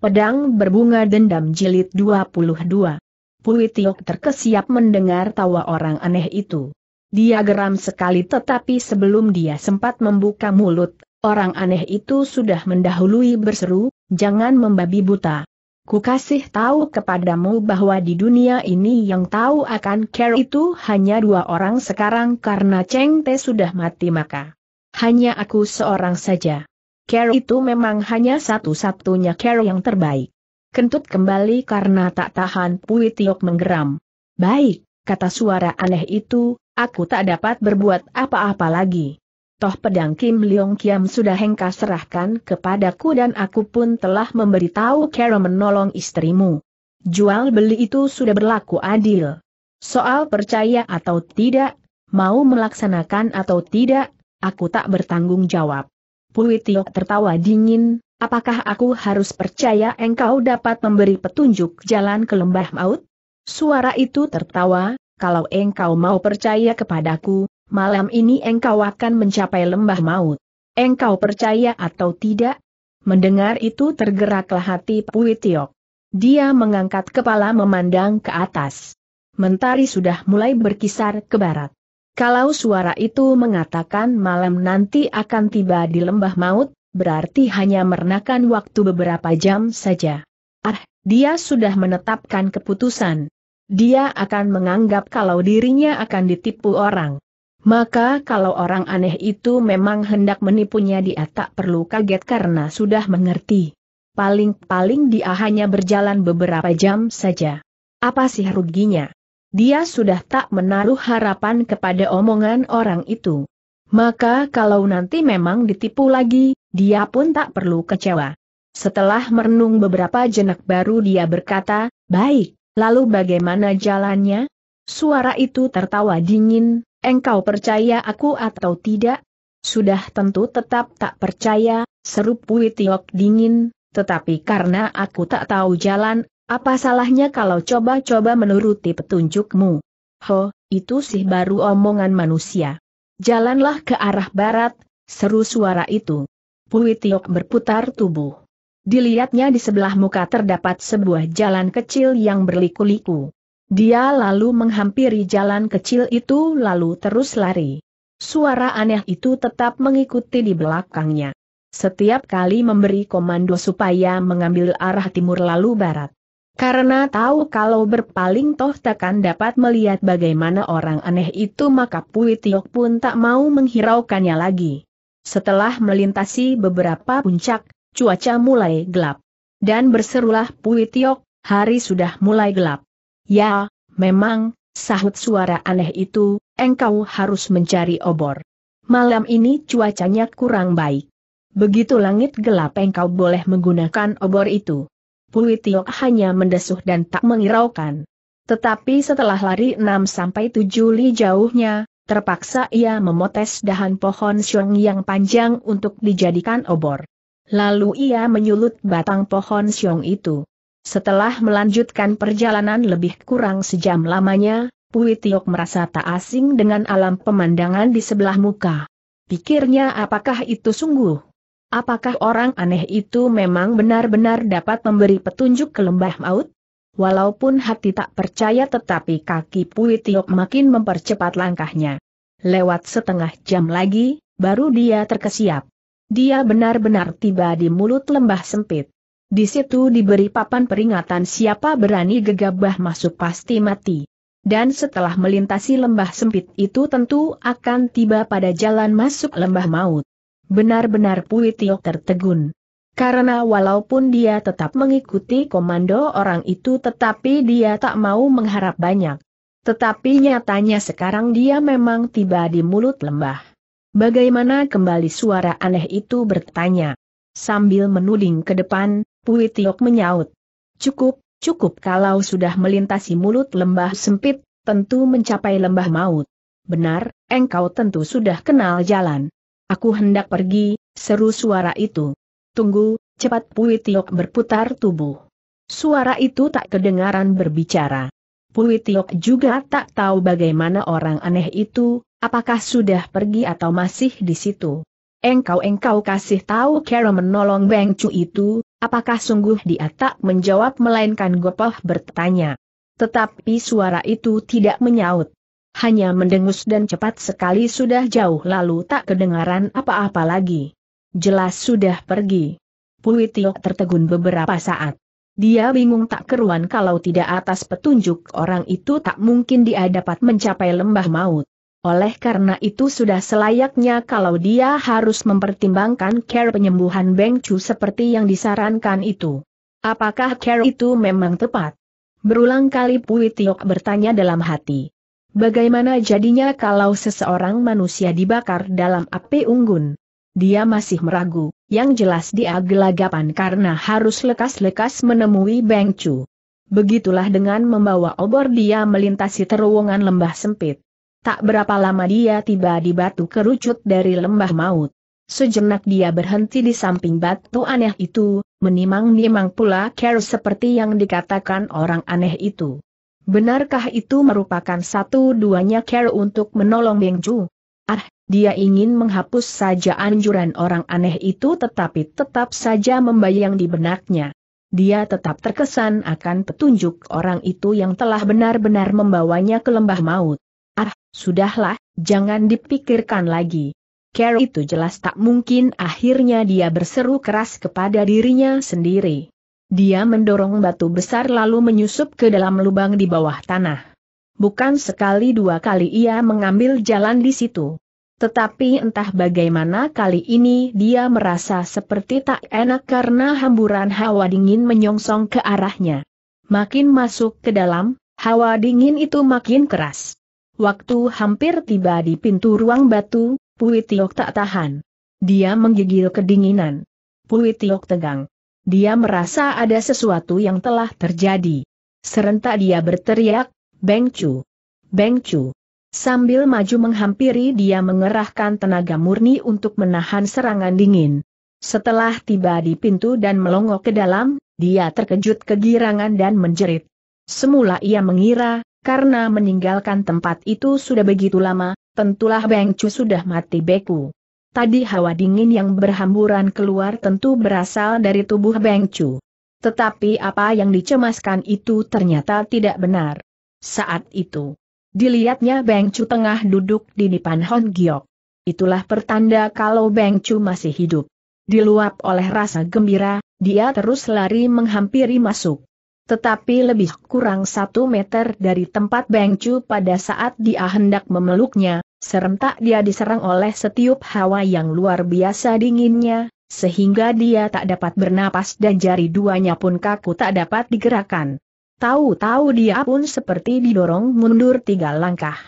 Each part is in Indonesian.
Pedang Berbunga Dendam Jilid 22 Pui Tiok terkesiap mendengar tawa orang aneh itu. Dia geram sekali tetapi sebelum dia sempat membuka mulut, orang aneh itu sudah mendahului berseru, jangan membabi buta. Ku kasih tahu kepadamu bahwa di dunia ini yang tahu akan care itu hanya dua orang sekarang karena Cheng Te sudah mati maka. Hanya aku seorang saja. Carol itu memang hanya satu-satunya Carol yang terbaik. Kentut kembali karena tak tahan Puitiok menggeram. Baik, kata suara aneh itu, aku tak dapat berbuat apa-apa lagi. Toh pedang Kim Leong Kiam sudah Hengka serahkan kepadaku dan aku pun telah memberitahu Carol menolong istrimu. Jual beli itu sudah berlaku adil. Soal percaya atau tidak, mau melaksanakan atau tidak, aku tak bertanggung jawab. Pui Tiok tertawa dingin, apakah aku harus percaya engkau dapat memberi petunjuk jalan ke lembah maut? Suara itu tertawa, kalau engkau mau percaya kepadaku, malam ini engkau akan mencapai lembah maut. Engkau percaya atau tidak? Mendengar itu tergeraklah hati Pui Tiok. Dia mengangkat kepala memandang ke atas. Mentari sudah mulai berkisar ke barat. Kalau suara itu mengatakan malam nanti akan tiba di lembah maut, berarti hanya merenakan waktu beberapa jam saja. Ah, dia sudah menetapkan keputusan. Dia akan menganggap kalau dirinya akan ditipu orang. Maka kalau orang aneh itu memang hendak menipunya dia tak perlu kaget karena sudah mengerti. Paling-paling dia hanya berjalan beberapa jam saja. Apa sih ruginya? Dia sudah tak menaruh harapan kepada omongan orang itu. Maka kalau nanti memang ditipu lagi, dia pun tak perlu kecewa. Setelah merenung beberapa jenak baru dia berkata, baik, lalu bagaimana jalannya? Suara itu tertawa dingin, engkau percaya aku atau tidak? Sudah tentu tetap tak percaya, seru Pui Tiok dingin, tetapi karena aku tak tahu jalan, apa salahnya kalau coba-coba menuruti petunjukmu? Ho, itu sih baru omongan manusia. Jalanlah ke arah barat, seru suara itu. Pui berputar tubuh. Dilihatnya di sebelah muka terdapat sebuah jalan kecil yang berliku-liku. Dia lalu menghampiri jalan kecil itu lalu terus lari. Suara aneh itu tetap mengikuti di belakangnya. Setiap kali memberi komando supaya mengambil arah timur lalu barat. Karena tahu kalau berpaling toh takkan dapat melihat bagaimana orang aneh itu maka Pui Tiok pun tak mau menghiraukannya lagi. Setelah melintasi beberapa puncak, cuaca mulai gelap. Dan berserulah Pui Tiok, hari sudah mulai gelap. Ya, memang, sahut suara aneh itu, engkau harus mencari obor. Malam ini cuacanya kurang baik. Begitu langit gelap engkau boleh menggunakan obor itu. Pui Tiok hanya mendesuh dan tak mengiraukan. Tetapi setelah lari 6-7 li jauhnya, terpaksa ia memotes dahan pohon siung yang panjang untuk dijadikan obor. Lalu ia menyulut batang pohon siung itu. Setelah melanjutkan perjalanan lebih kurang sejam lamanya, Pui Tiok merasa tak asing dengan alam pemandangan di sebelah muka. Pikirnya apakah itu sungguh Apakah orang aneh itu memang benar-benar dapat memberi petunjuk ke lembah maut? Walaupun hati tak percaya tetapi kaki Pui makin mempercepat langkahnya. Lewat setengah jam lagi, baru dia terkesiap. Dia benar-benar tiba di mulut lembah sempit. Di situ diberi papan peringatan siapa berani gegabah masuk pasti mati. Dan setelah melintasi lembah sempit itu tentu akan tiba pada jalan masuk lembah maut. Benar-benar Pui tertegun. Karena walaupun dia tetap mengikuti komando orang itu tetapi dia tak mau mengharap banyak. Tetapi nyatanya sekarang dia memang tiba di mulut lembah. Bagaimana kembali suara aneh itu bertanya. Sambil menuding ke depan, Pui Tiok menyaut. Cukup, cukup kalau sudah melintasi mulut lembah sempit, tentu mencapai lembah maut. Benar, engkau tentu sudah kenal jalan. Aku hendak pergi, seru suara itu. Tunggu, cepat Pui Tiok berputar tubuh. Suara itu tak kedengaran berbicara. Pui Tiok juga tak tahu bagaimana orang aneh itu, apakah sudah pergi atau masih di situ. Engkau-engkau kasih tahu Kero menolong Beng Cu itu, apakah sungguh dia tak menjawab melainkan Gopoh bertanya. Tetapi suara itu tidak menyaut hanya mendengus dan cepat sekali sudah jauh lalu tak kedengaran apa-apa lagi. Jelas sudah pergi. Pui tertegun beberapa saat. Dia bingung tak keruan kalau tidak atas petunjuk orang itu tak mungkin dia dapat mencapai lembah maut. Oleh karena itu sudah selayaknya kalau dia harus mempertimbangkan care penyembuhan Beng Chu seperti yang disarankan itu. Apakah care itu memang tepat? Berulang kali Pui bertanya dalam hati. Bagaimana jadinya kalau seseorang manusia dibakar dalam api unggun? Dia masih meragu, yang jelas dia gelagapan karena harus lekas-lekas menemui Beng Chu. Begitulah dengan membawa obor dia melintasi terowongan lembah sempit. Tak berapa lama dia tiba di batu kerucut dari lembah maut. Sejenak dia berhenti di samping batu aneh itu, menimang-nimang pula care seperti yang dikatakan orang aneh itu. Benarkah itu merupakan satu-duanya care untuk menolong Beng Ju? Ah, dia ingin menghapus saja anjuran orang aneh itu tetapi tetap saja membayang di benaknya. Dia tetap terkesan akan petunjuk orang itu yang telah benar-benar membawanya ke lembah maut. Ah, sudahlah, jangan dipikirkan lagi. Care itu jelas tak mungkin akhirnya dia berseru keras kepada dirinya sendiri. Dia mendorong batu besar lalu menyusup ke dalam lubang di bawah tanah. Bukan sekali dua kali ia mengambil jalan di situ. Tetapi entah bagaimana kali ini dia merasa seperti tak enak karena hamburan hawa dingin menyongsong ke arahnya. Makin masuk ke dalam, hawa dingin itu makin keras. Waktu hampir tiba di pintu ruang batu, Pui Tiok tak tahan. Dia menggigil kedinginan. Pui tegang dia merasa ada sesuatu yang telah terjadi. Serentak dia berteriak, Beng Chu! Beng Chu! Sambil maju menghampiri dia mengerahkan tenaga murni untuk menahan serangan dingin. Setelah tiba di pintu dan melongok ke dalam, dia terkejut kegirangan dan menjerit. Semula ia mengira, karena meninggalkan tempat itu sudah begitu lama, tentulah Beng Chu sudah mati beku tadi hawa dingin yang berhamburan keluar tentu berasal dari tubuh Beng Chu. Tetapi apa yang dicemaskan itu ternyata tidak benar. Saat itu, dilihatnya Beng Chu tengah duduk di depan Hon Giok. Itulah pertanda kalau Beng Chu masih hidup. Diluap oleh rasa gembira, dia terus lari menghampiri masuk tetapi lebih kurang satu meter dari tempat Beng pada saat dia hendak memeluknya, serentak dia diserang oleh setiup hawa yang luar biasa dinginnya, sehingga dia tak dapat bernapas dan jari duanya pun kaku tak dapat digerakkan. Tahu-tahu dia pun seperti didorong mundur tiga langkah.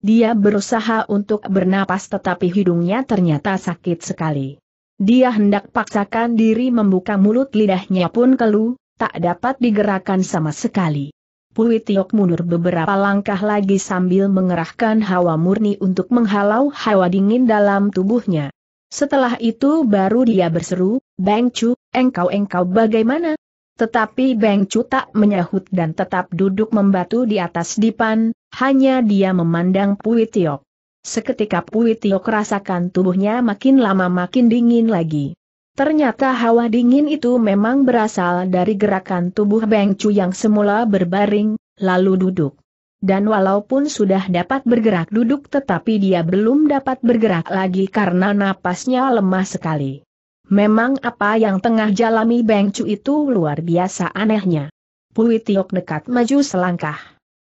Dia berusaha untuk bernapas tetapi hidungnya ternyata sakit sekali. Dia hendak paksakan diri membuka mulut lidahnya pun keluh, tak dapat digerakkan sama sekali. Pui Tiok mundur beberapa langkah lagi sambil mengerahkan hawa murni untuk menghalau hawa dingin dalam tubuhnya. Setelah itu baru dia berseru, Beng Chu, engkau-engkau bagaimana? Tetapi Beng Chu tak menyahut dan tetap duduk membatu di atas dipan, hanya dia memandang Pui Tiok. Seketika Pui Tiok rasakan tubuhnya makin lama makin dingin lagi. Ternyata hawa dingin itu memang berasal dari gerakan tubuh Beng Chu yang semula berbaring, lalu duduk. Dan walaupun sudah dapat bergerak duduk tetapi dia belum dapat bergerak lagi karena napasnya lemah sekali. Memang apa yang tengah jalami Beng Chu itu luar biasa anehnya. Pui Tiok dekat maju selangkah.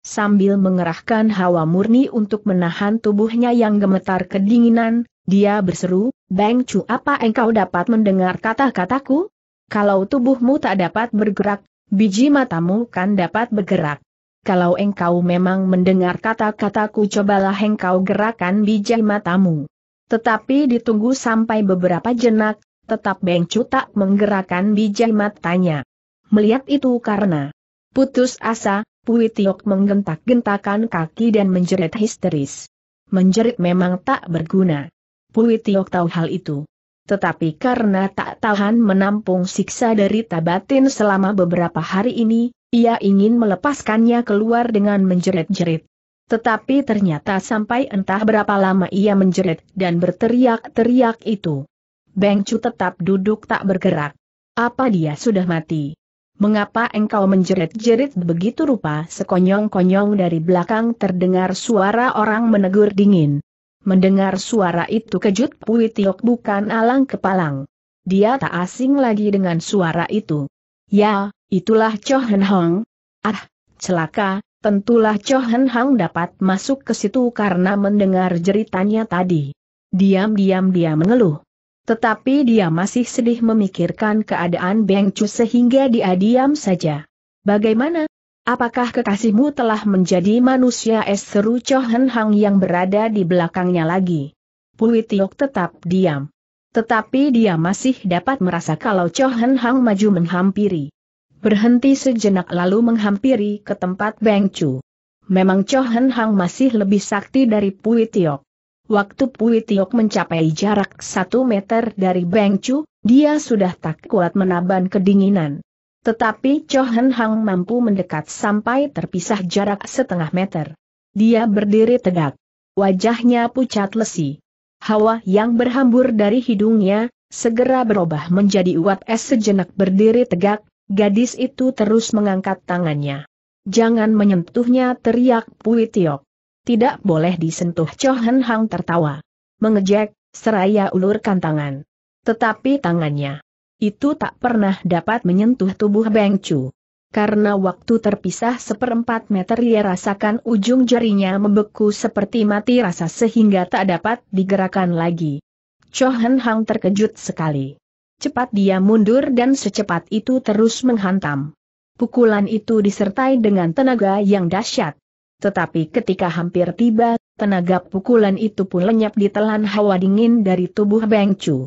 Sambil mengerahkan hawa murni untuk menahan tubuhnya yang gemetar kedinginan, dia berseru, Beng Chu apa engkau dapat mendengar kata-kataku? Kalau tubuhmu tak dapat bergerak, biji matamu kan dapat bergerak. Kalau engkau memang mendengar kata-kataku cobalah engkau gerakan biji matamu. Tetapi ditunggu sampai beberapa jenak, tetap Beng Chu tak menggerakkan biji matanya. Melihat itu karena putus asa, Pui Tiok menggentak-gentakan kaki dan menjerit histeris. Menjerit memang tak berguna. Pui Tiok tahu hal itu. Tetapi karena tak tahan menampung siksa dari Tabatin selama beberapa hari ini, ia ingin melepaskannya keluar dengan menjerit-jerit. Tetapi ternyata sampai entah berapa lama ia menjerit dan berteriak-teriak itu. Beng Chu tetap duduk tak bergerak. Apa dia sudah mati? Mengapa engkau menjerit-jerit begitu rupa sekonyong-konyong dari belakang terdengar suara orang menegur dingin. Mendengar suara itu kejut Pui Tiok bukan alang kepalang. Dia tak asing lagi dengan suara itu. Ya, itulah Cho Hen Hong. Ah, celaka, tentulah Cho Hen Hong dapat masuk ke situ karena mendengar jeritannya tadi. Diam-diam dia mengeluh. Tetapi dia masih sedih memikirkan keadaan Beng Chu sehingga dia diam saja. Bagaimana, Apakah kekasihmu telah menjadi manusia es seru Chohen Hang yang berada di belakangnya lagi? Pui Tiok tetap diam. Tetapi dia masih dapat merasa kalau Chohen Hang maju menghampiri. Berhenti sejenak lalu menghampiri ke tempat Beng Chu. Memang Chohen Hang masih lebih sakti dari Pui Tiok. Waktu Pui Tiok mencapai jarak satu meter dari Beng Chu, dia sudah tak kuat menaban kedinginan. Tetapi Cho Hen Hang mampu mendekat sampai terpisah jarak setengah meter. Dia berdiri tegak. Wajahnya pucat lesi. Hawa yang berhambur dari hidungnya, segera berubah menjadi uap es sejenak berdiri tegak, gadis itu terus mengangkat tangannya. Jangan menyentuhnya teriak Pui Tiok. Tidak boleh disentuh Cho Hen Hang tertawa. Mengejek, seraya ulurkan tangan. Tetapi tangannya itu tak pernah dapat menyentuh tubuh Beng Chu. Karena waktu terpisah seperempat meter ia rasakan ujung jarinya membeku seperti mati rasa sehingga tak dapat digerakkan lagi. Chohan Hang terkejut sekali. Cepat dia mundur dan secepat itu terus menghantam. Pukulan itu disertai dengan tenaga yang dahsyat. Tetapi ketika hampir tiba, tenaga pukulan itu pun lenyap ditelan hawa dingin dari tubuh Beng Chu.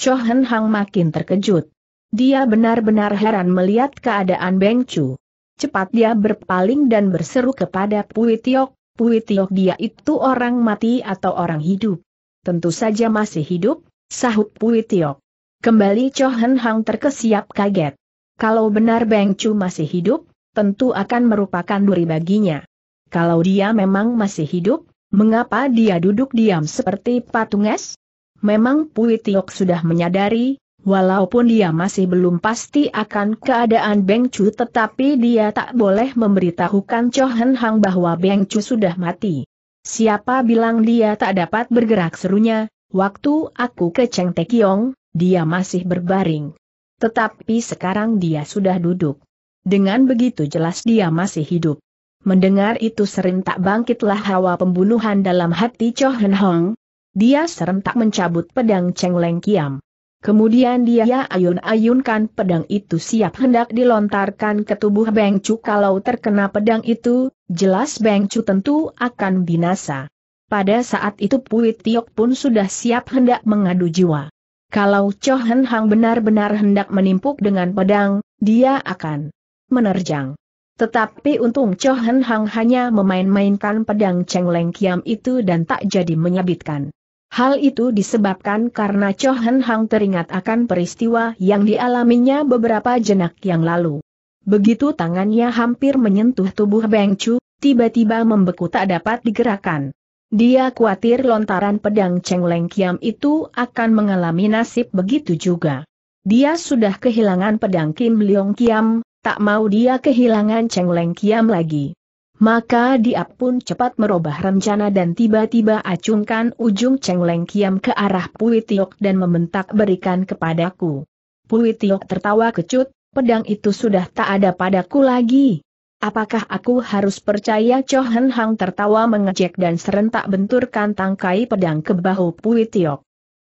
Chohen Hang makin terkejut. Dia benar-benar heran melihat keadaan Beng Chu. Cepat dia berpaling dan berseru kepada Pui Tiok, Pui Tiok dia itu orang mati atau orang hidup. Tentu saja masih hidup, sahut Pui Tiok. Kembali Chohen Hang terkesiap kaget. Kalau benar Beng Chu masih hidup, tentu akan merupakan duri baginya. Kalau dia memang masih hidup, mengapa dia duduk diam seperti patung es? Memang Pui Tiok sudah menyadari, walaupun dia masih belum pasti akan keadaan Beng Chu tetapi dia tak boleh memberitahukan Cho Hen Hang bahwa Beng Chu sudah mati. Siapa bilang dia tak dapat bergerak serunya, waktu aku ke Cheng Te Kiong, dia masih berbaring. Tetapi sekarang dia sudah duduk. Dengan begitu jelas dia masih hidup. Mendengar itu serentak bangkitlah hawa pembunuhan dalam hati Cho Hen Hong, dia serentak mencabut pedang Cheng Leng Kiam. Kemudian dia ya ayun-ayunkan pedang itu siap hendak dilontarkan ke tubuh Beng Chu kalau terkena pedang itu, jelas Beng Chu tentu akan binasa. Pada saat itu Pui Tiok pun sudah siap hendak mengadu jiwa. Kalau Cho Hen Hang benar-benar hendak menimpuk dengan pedang, dia akan menerjang. Tetapi untung Cho Hen Hang hanya memain-mainkan pedang Cheng Leng Kiam itu dan tak jadi menyabitkan. Hal itu disebabkan karena Cho Hen Hang teringat akan peristiwa yang dialaminya beberapa jenak yang lalu. Begitu tangannya hampir menyentuh tubuh Beng Chu, tiba-tiba membeku tak dapat digerakkan. Dia khawatir lontaran pedang Cheng Leng Kiam itu akan mengalami nasib begitu juga. Dia sudah kehilangan pedang Kim Leong Kiam, tak mau dia kehilangan Cheng Leng Kiam lagi. Maka dia pun cepat merubah rencana dan tiba-tiba acungkan ujung cengleng kiam ke arah Pui dan membentak berikan kepadaku. Pui tertawa kecut, pedang itu sudah tak ada padaku lagi. Apakah aku harus percaya Cho Hen Hang tertawa mengejek dan serentak benturkan tangkai pedang ke bahu Pui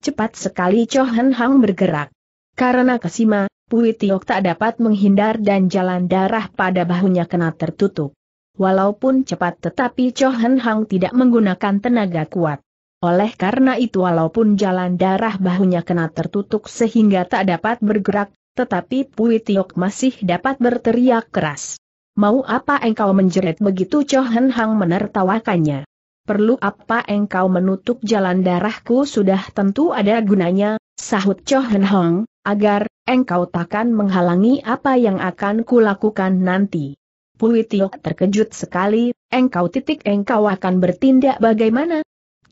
Cepat sekali Cho Hen Hang bergerak. Karena kesima, Pui tak dapat menghindar dan jalan darah pada bahunya kena tertutup. Walaupun cepat tetapi Cho Hen Hang tidak menggunakan tenaga kuat. Oleh karena itu walaupun jalan darah bahunya kena tertutup sehingga tak dapat bergerak, tetapi Pui Tiok masih dapat berteriak keras. Mau apa engkau menjerit begitu Cho Hen Hang menertawakannya. Perlu apa engkau menutup jalan darahku sudah tentu ada gunanya, sahut Cho Hen Hang, agar engkau takkan menghalangi apa yang akan kulakukan nanti. Pui Tio terkejut sekali, engkau titik engkau akan bertindak bagaimana?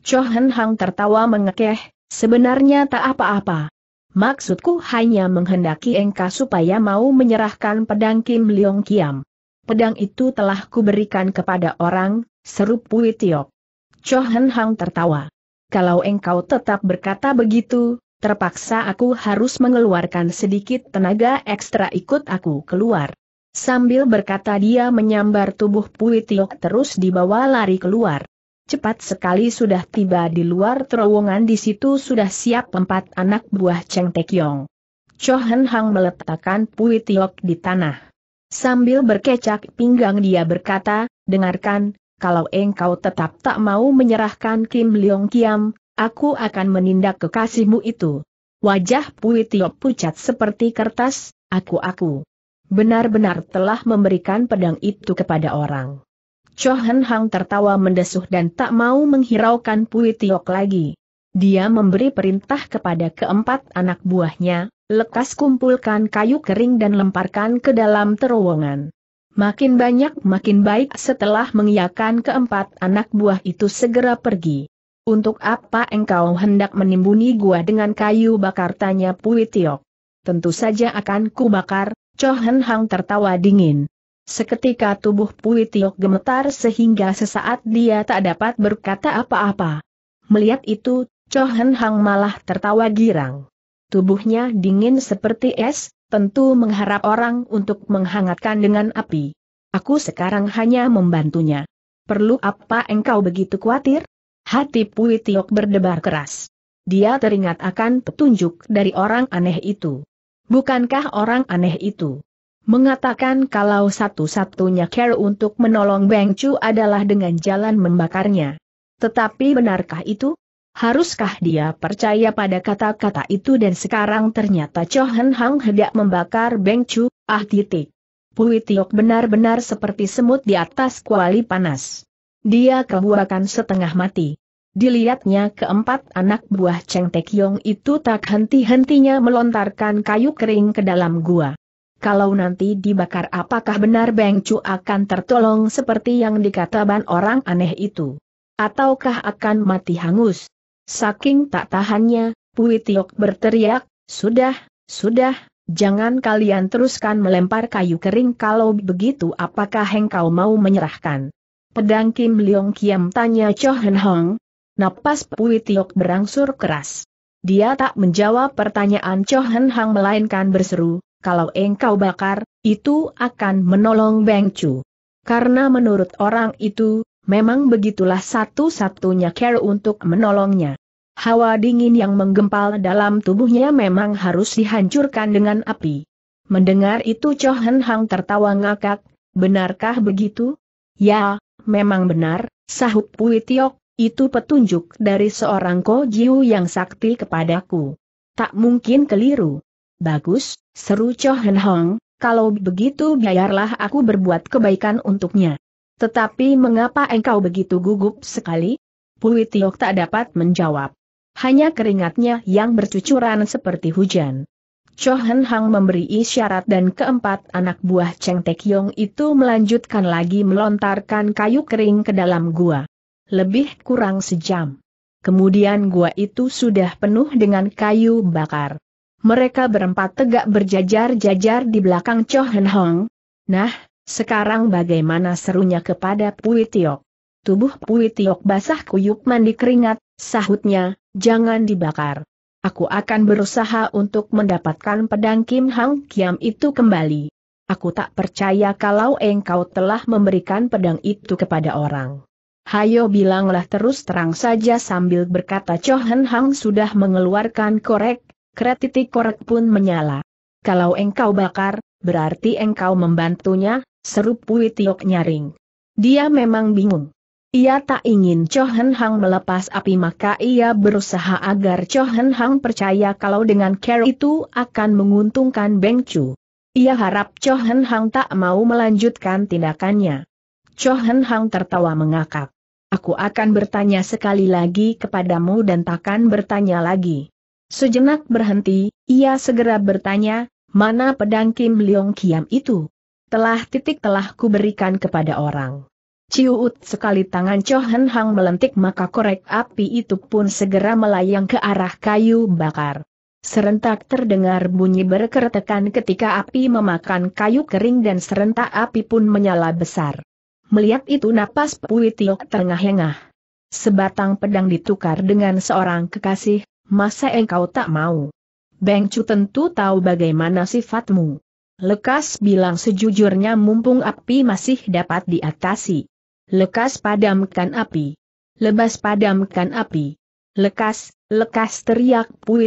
Chohen Hang tertawa mengekeh, sebenarnya tak apa-apa. Maksudku hanya menghendaki engkau supaya mau menyerahkan pedang Kim Leong Kiam. Pedang itu telah kuberikan kepada orang, seru Pui Tio. Chohen Hang tertawa. Kalau engkau tetap berkata begitu, terpaksa aku harus mengeluarkan sedikit tenaga ekstra ikut aku keluar. Sambil berkata dia menyambar tubuh Pui Tiok terus dibawa lari keluar. Cepat sekali sudah tiba di luar terowongan di situ sudah siap empat anak buah Cheng Cho Chohan Hang meletakkan Pui Tiok di tanah. Sambil berkecak pinggang dia berkata, dengarkan, kalau engkau tetap tak mau menyerahkan Kim Leong Kiam, aku akan menindak kekasihmu itu. Wajah Pui Tiok pucat seperti kertas, aku-aku benar-benar telah memberikan pedang itu kepada orang. Chohan Hang tertawa mendesuh dan tak mau menghiraukan Pui Tiok lagi. Dia memberi perintah kepada keempat anak buahnya, lekas kumpulkan kayu kering dan lemparkan ke dalam terowongan. Makin banyak makin baik setelah mengiakan keempat anak buah itu segera pergi. Untuk apa engkau hendak menimbuni gua dengan kayu bakar tanya Pui Tiok? Tentu saja akan kubakar, Chohen Hang tertawa dingin. Seketika tubuh Pui Tiok gemetar sehingga sesaat dia tak dapat berkata apa-apa. Melihat itu, Chohen Hang malah tertawa girang. Tubuhnya dingin seperti es, tentu mengharap orang untuk menghangatkan dengan api. Aku sekarang hanya membantunya. Perlu apa engkau begitu khawatir? Hati Pui Tiok berdebar keras. Dia teringat akan petunjuk dari orang aneh itu. Bukankah orang aneh itu? Mengatakan kalau satu-satunya care untuk menolong Beng Chu adalah dengan jalan membakarnya. Tetapi benarkah itu? Haruskah dia percaya pada kata-kata itu dan sekarang ternyata Chohan Hang hendak membakar Beng Chu, ah titik. Pui Tiok benar-benar seperti semut di atas kuali panas. Dia kebuakan setengah mati. Dilihatnya keempat anak buah Cheng Tekyong itu tak henti-hentinya melontarkan kayu kering ke dalam gua. Kalau nanti dibakar apakah benar Beng Chu akan tertolong seperti yang dikatakan orang aneh itu? Ataukah akan mati hangus? Saking tak tahannya, Pui Tiok berteriak, Sudah, sudah, jangan kalian teruskan melempar kayu kering kalau begitu apakah engkau mau menyerahkan? Pedang Kim Leong Kiam tanya Cho Hen Hong, Napas Pui Tiok berangsur keras. Dia tak menjawab pertanyaan Cho Hen Hang melainkan berseru, kalau engkau bakar, itu akan menolong Beng Chu. Karena menurut orang itu, memang begitulah satu-satunya care untuk menolongnya. Hawa dingin yang menggempal dalam tubuhnya memang harus dihancurkan dengan api. Mendengar itu Cho Hen Hang tertawa ngakak, benarkah begitu? Ya, memang benar, sahut Pui Tiok, itu petunjuk dari seorang Kojiu yang sakti kepadaku. Tak mungkin keliru. Bagus, seru Cho Hen Hong, kalau begitu biarlah aku berbuat kebaikan untuknya. Tetapi mengapa engkau begitu gugup sekali? Pui Tiok tak dapat menjawab. Hanya keringatnya yang bercucuran seperti hujan. Cho Hen Hang memberi isyarat dan keempat anak buah Cheng Tek Yong itu melanjutkan lagi melontarkan kayu kering ke dalam gua lebih kurang sejam. Kemudian gua itu sudah penuh dengan kayu bakar. Mereka berempat tegak berjajar-jajar di belakang Cho Hen Hong. Nah, sekarang bagaimana serunya kepada Pui Tiok? Tubuh Pui Tiok basah kuyup mandi keringat, sahutnya, jangan dibakar. Aku akan berusaha untuk mendapatkan pedang Kim Hang Kiam itu kembali. Aku tak percaya kalau engkau telah memberikan pedang itu kepada orang. Hayo bilanglah terus terang saja sambil berkata Chohen Hang sudah mengeluarkan korek, kretitik korek pun menyala. Kalau engkau bakar, berarti engkau membantunya, seru Pui Tiok nyaring. Dia memang bingung. Ia tak ingin Chohen Hang melepas api maka ia berusaha agar Chohen Hang percaya kalau dengan care itu akan menguntungkan Beng Chu. Ia harap Chohen Hang tak mau melanjutkan tindakannya. Chohen Hang tertawa mengakak aku akan bertanya sekali lagi kepadamu dan takkan bertanya lagi. Sejenak berhenti, ia segera bertanya, mana pedang Kim Leong Kiam itu? Telah titik telah kuberikan kepada orang. Ciut sekali tangan Cho Hen Hang melentik maka korek api itu pun segera melayang ke arah kayu bakar. Serentak terdengar bunyi berkeretekan ketika api memakan kayu kering dan serentak api pun menyala besar. Melihat itu napas Pui Tio terengah-engah. Sebatang pedang ditukar dengan seorang kekasih, masa engkau tak mau? Beng Chu tentu tahu bagaimana sifatmu. Lekas bilang sejujurnya mumpung api masih dapat diatasi. Lekas padamkan api. Lebas padamkan api. Lekas, lekas teriak Pui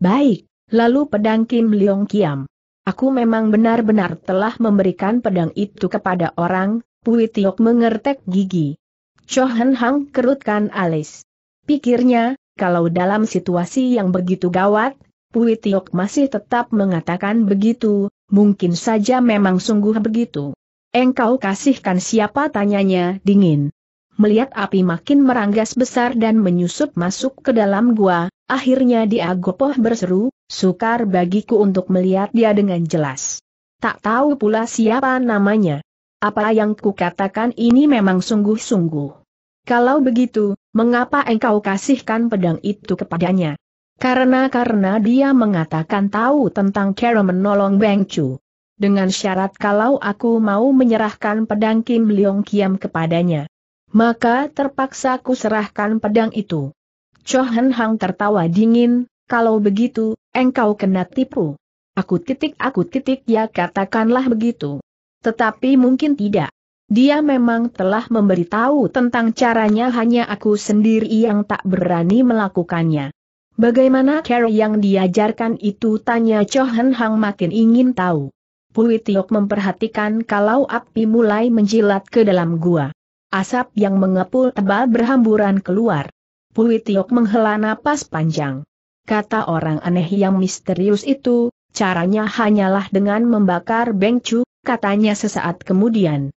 Baik, lalu pedang Kim Leong Kiam. Aku memang benar-benar telah memberikan pedang itu kepada orang, Pui Tiok mengertek gigi. Chohan Hang kerutkan alis. Pikirnya, kalau dalam situasi yang begitu gawat, Pui Tiok masih tetap mengatakan begitu, mungkin saja memang sungguh begitu. Engkau kasihkan siapa tanyanya dingin. Melihat api makin meranggas besar dan menyusup masuk ke dalam gua, akhirnya dia gopoh berseru, sukar bagiku untuk melihat dia dengan jelas. Tak tahu pula siapa namanya. Apa yang kukatakan ini memang sungguh-sungguh. Kalau begitu, mengapa engkau kasihkan pedang itu kepadanya? Karena karena dia mengatakan tahu tentang cara menolong Beng Chu. Dengan syarat kalau aku mau menyerahkan pedang Kim Leong Kiam kepadanya. Maka terpaksa ku serahkan pedang itu. Cho Han Hang tertawa dingin, kalau begitu, engkau kena tipu. Aku titik aku titik ya katakanlah begitu. Tetapi mungkin tidak. Dia memang telah memberitahu tentang caranya hanya aku sendiri yang tak berani melakukannya. Bagaimana cara yang diajarkan itu tanya Chohan Hang makin ingin tahu. Pui Tiok memperhatikan kalau api mulai menjilat ke dalam gua. Asap yang mengepul tebal berhamburan keluar. Pui Tiok menghela napas panjang. Kata orang aneh yang misterius itu, caranya hanyalah dengan membakar bengcu, katanya sesaat kemudian.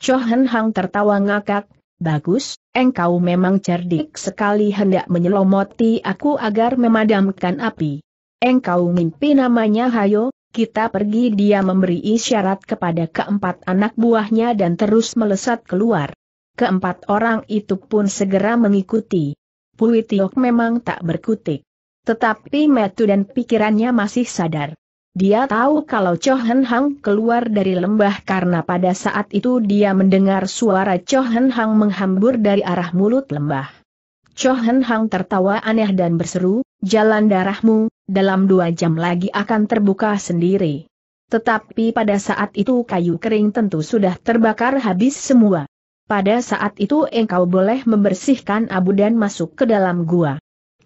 Chohen Hang tertawa ngakak, bagus, engkau memang cerdik sekali hendak menyelomoti aku agar memadamkan api. Engkau mimpi namanya Hayo, kita pergi dia memberi isyarat kepada keempat anak buahnya dan terus melesat keluar. Keempat orang itu pun segera mengikuti. Pui Tiok memang tak berkutik. Tetapi metu dan pikirannya masih sadar. Dia tahu kalau Cho Hen Hang keluar dari lembah karena pada saat itu dia mendengar suara Cho Hen Hang menghambur dari arah mulut lembah. Cho Hen Hang tertawa aneh dan berseru, jalan darahmu, dalam dua jam lagi akan terbuka sendiri. Tetapi pada saat itu kayu kering tentu sudah terbakar habis semua. Pada saat itu engkau boleh membersihkan abu dan masuk ke dalam gua.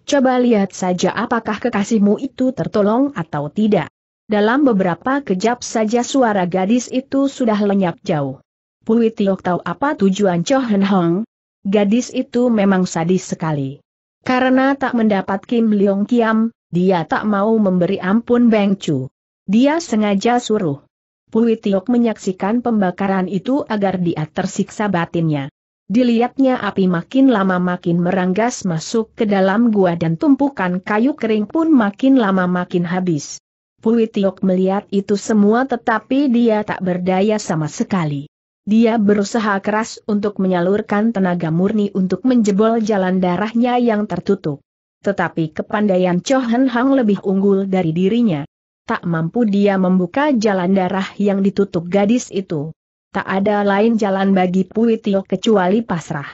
Coba lihat saja apakah kekasihmu itu tertolong atau tidak. Dalam beberapa kejap saja suara gadis itu sudah lenyap jauh. Pui Tiok tahu apa tujuan Cho Hen Hong? Gadis itu memang sadis sekali. Karena tak mendapat Kim Leong Kiam, dia tak mau memberi ampun Beng Chu. Dia sengaja suruh. Pui Tiok menyaksikan pembakaran itu agar dia tersiksa batinnya. Dilihatnya api makin lama makin meranggas masuk ke dalam gua dan tumpukan kayu kering pun makin lama makin habis. Pui Tiok melihat itu semua tetapi dia tak berdaya sama sekali. Dia berusaha keras untuk menyalurkan tenaga murni untuk menjebol jalan darahnya yang tertutup. Tetapi kepandaian Cho Hang lebih unggul dari dirinya. Tak mampu dia membuka jalan darah yang ditutup gadis itu. Tak ada lain jalan bagi Pui Tio kecuali pasrah.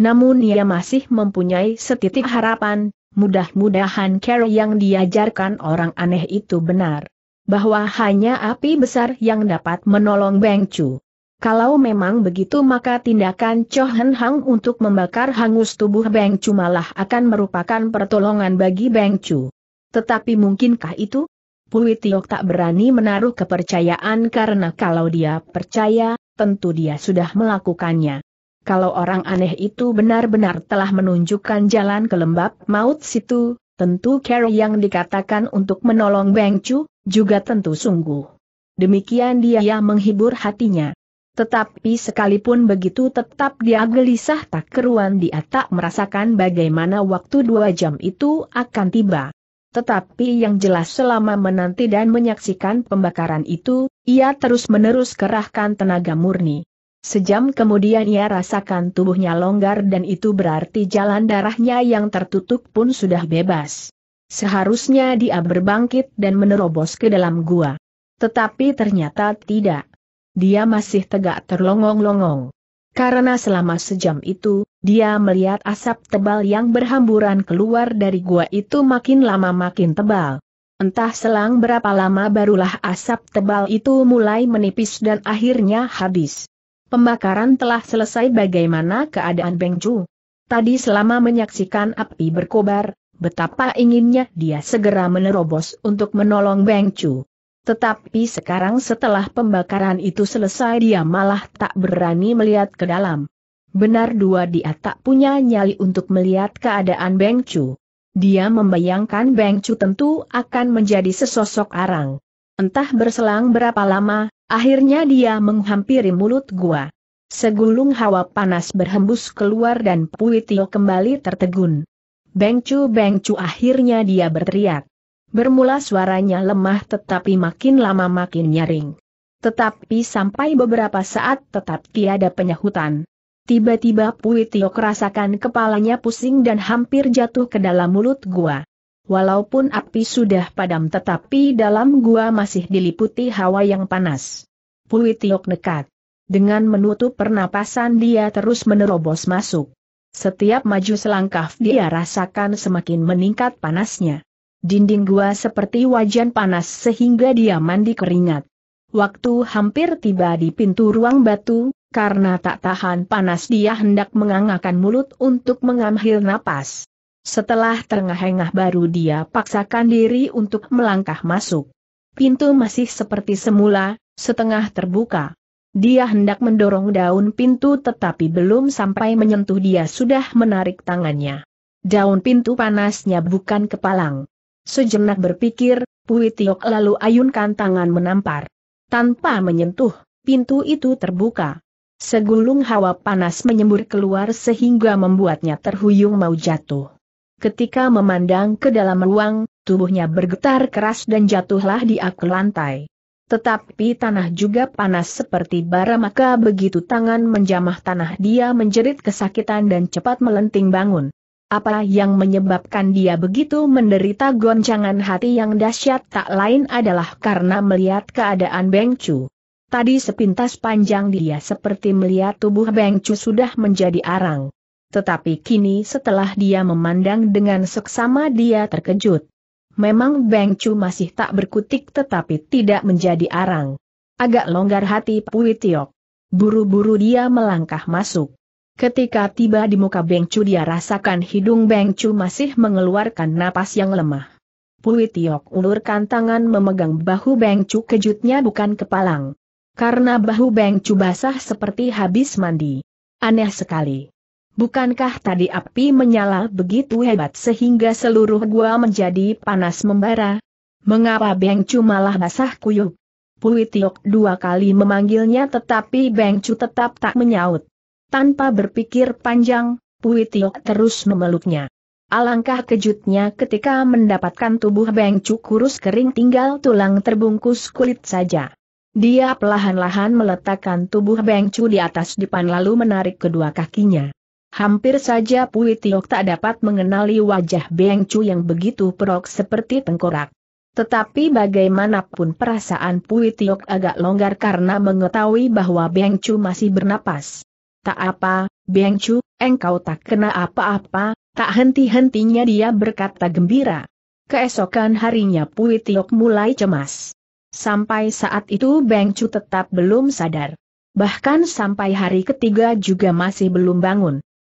Namun ia masih mempunyai setitik harapan, Mudah-mudahan cara yang diajarkan orang aneh itu benar. Bahwa hanya api besar yang dapat menolong Beng Chu. Kalau memang begitu maka tindakan Cho Hen Hang untuk membakar hangus tubuh Beng Chu malah akan merupakan pertolongan bagi Beng Chu. Tetapi mungkinkah itu? Pui Tiok tak berani menaruh kepercayaan karena kalau dia percaya, tentu dia sudah melakukannya. Kalau orang aneh itu benar-benar telah menunjukkan jalan ke lembab maut situ, tentu Carrie yang dikatakan untuk menolong Beng Chu, juga tentu sungguh. Demikian dia yang menghibur hatinya. Tetapi sekalipun begitu tetap dia gelisah tak keruan dia tak merasakan bagaimana waktu dua jam itu akan tiba. Tetapi yang jelas selama menanti dan menyaksikan pembakaran itu, ia terus-menerus kerahkan tenaga murni. Sejam kemudian ia rasakan tubuhnya longgar dan itu berarti jalan darahnya yang tertutup pun sudah bebas. Seharusnya dia berbangkit dan menerobos ke dalam gua. Tetapi ternyata tidak. Dia masih tegak terlongong-longong. Karena selama sejam itu, dia melihat asap tebal yang berhamburan keluar dari gua itu makin lama makin tebal. Entah selang berapa lama barulah asap tebal itu mulai menipis dan akhirnya habis. Pembakaran telah selesai bagaimana keadaan Beng Chu? Tadi selama menyaksikan api berkobar, betapa inginnya dia segera menerobos untuk menolong Beng Chu. Tetapi sekarang setelah pembakaran itu selesai dia malah tak berani melihat ke dalam. Benar dua dia tak punya nyali untuk melihat keadaan Beng Chu. Dia membayangkan Beng Chu tentu akan menjadi sesosok arang. Entah berselang berapa lama, Akhirnya dia menghampiri mulut gua. Segulung hawa panas berhembus keluar dan Puitio kembali tertegun. Bengcu bengcu akhirnya dia berteriak. Bermula suaranya lemah tetapi makin lama makin nyaring. Tetapi sampai beberapa saat tetap tiada penyahutan. Tiba-tiba Puitio kerasakan kepalanya pusing dan hampir jatuh ke dalam mulut gua walaupun api sudah padam tetapi dalam gua masih diliputi hawa yang panas. Pui nekat. Dengan menutup pernapasan dia terus menerobos masuk. Setiap maju selangkah dia rasakan semakin meningkat panasnya. Dinding gua seperti wajan panas sehingga dia mandi keringat. Waktu hampir tiba di pintu ruang batu, karena tak tahan panas dia hendak mengangakan mulut untuk mengambil napas. Setelah terengah-engah baru dia paksakan diri untuk melangkah masuk. Pintu masih seperti semula, setengah terbuka. Dia hendak mendorong daun pintu tetapi belum sampai menyentuh dia sudah menarik tangannya. Daun pintu panasnya bukan kepalang. Sejenak berpikir, Pui lalu ayunkan tangan menampar. Tanpa menyentuh, pintu itu terbuka. Segulung hawa panas menyembur keluar sehingga membuatnya terhuyung mau jatuh. Ketika memandang ke dalam ruang, tubuhnya bergetar keras dan jatuhlah di ke lantai. Tetapi tanah juga panas seperti bara maka begitu tangan menjamah tanah dia menjerit kesakitan dan cepat melenting bangun. Apa yang menyebabkan dia begitu menderita goncangan hati yang dahsyat tak lain adalah karena melihat keadaan Beng Chu. Tadi sepintas panjang dia seperti melihat tubuh Beng Chu sudah menjadi arang. Tetapi kini setelah dia memandang dengan seksama dia terkejut. Memang Beng Chu masih tak berkutik tetapi tidak menjadi arang. Agak longgar hati Pui Tiok. Buru-buru dia melangkah masuk. Ketika tiba di muka Beng Chu dia rasakan hidung Beng Chu masih mengeluarkan napas yang lemah. Pui Tiok ulurkan tangan memegang bahu Beng Chu kejutnya bukan kepalang. Karena bahu Beng Chu basah seperti habis mandi. Aneh sekali. Bukankah tadi api menyala begitu hebat sehingga seluruh gua menjadi panas membara? Mengapa Beng Chu malah basah kuyup? Pui Tiok dua kali memanggilnya tetapi Beng Chu tetap tak menyaut. Tanpa berpikir panjang, Pui Tiok terus memeluknya. Alangkah kejutnya ketika mendapatkan tubuh Beng Chu kurus kering tinggal tulang terbungkus kulit saja. Dia pelahan lahan meletakkan tubuh Beng Chu di atas dipan lalu menarik kedua kakinya. Hampir saja Pui Tiok tak dapat mengenali wajah Beng Chu yang begitu perok seperti tengkorak. Tetapi bagaimanapun perasaan Pui Tiok agak longgar karena mengetahui bahwa Beng Chu masih bernapas. Tak apa, Beng Chu, engkau tak kena apa-apa, tak henti-hentinya dia berkata gembira. Keesokan harinya Pui Tiok mulai cemas. Sampai saat itu Beng Chu tetap belum sadar. Bahkan sampai hari ketiga juga masih belum bangun.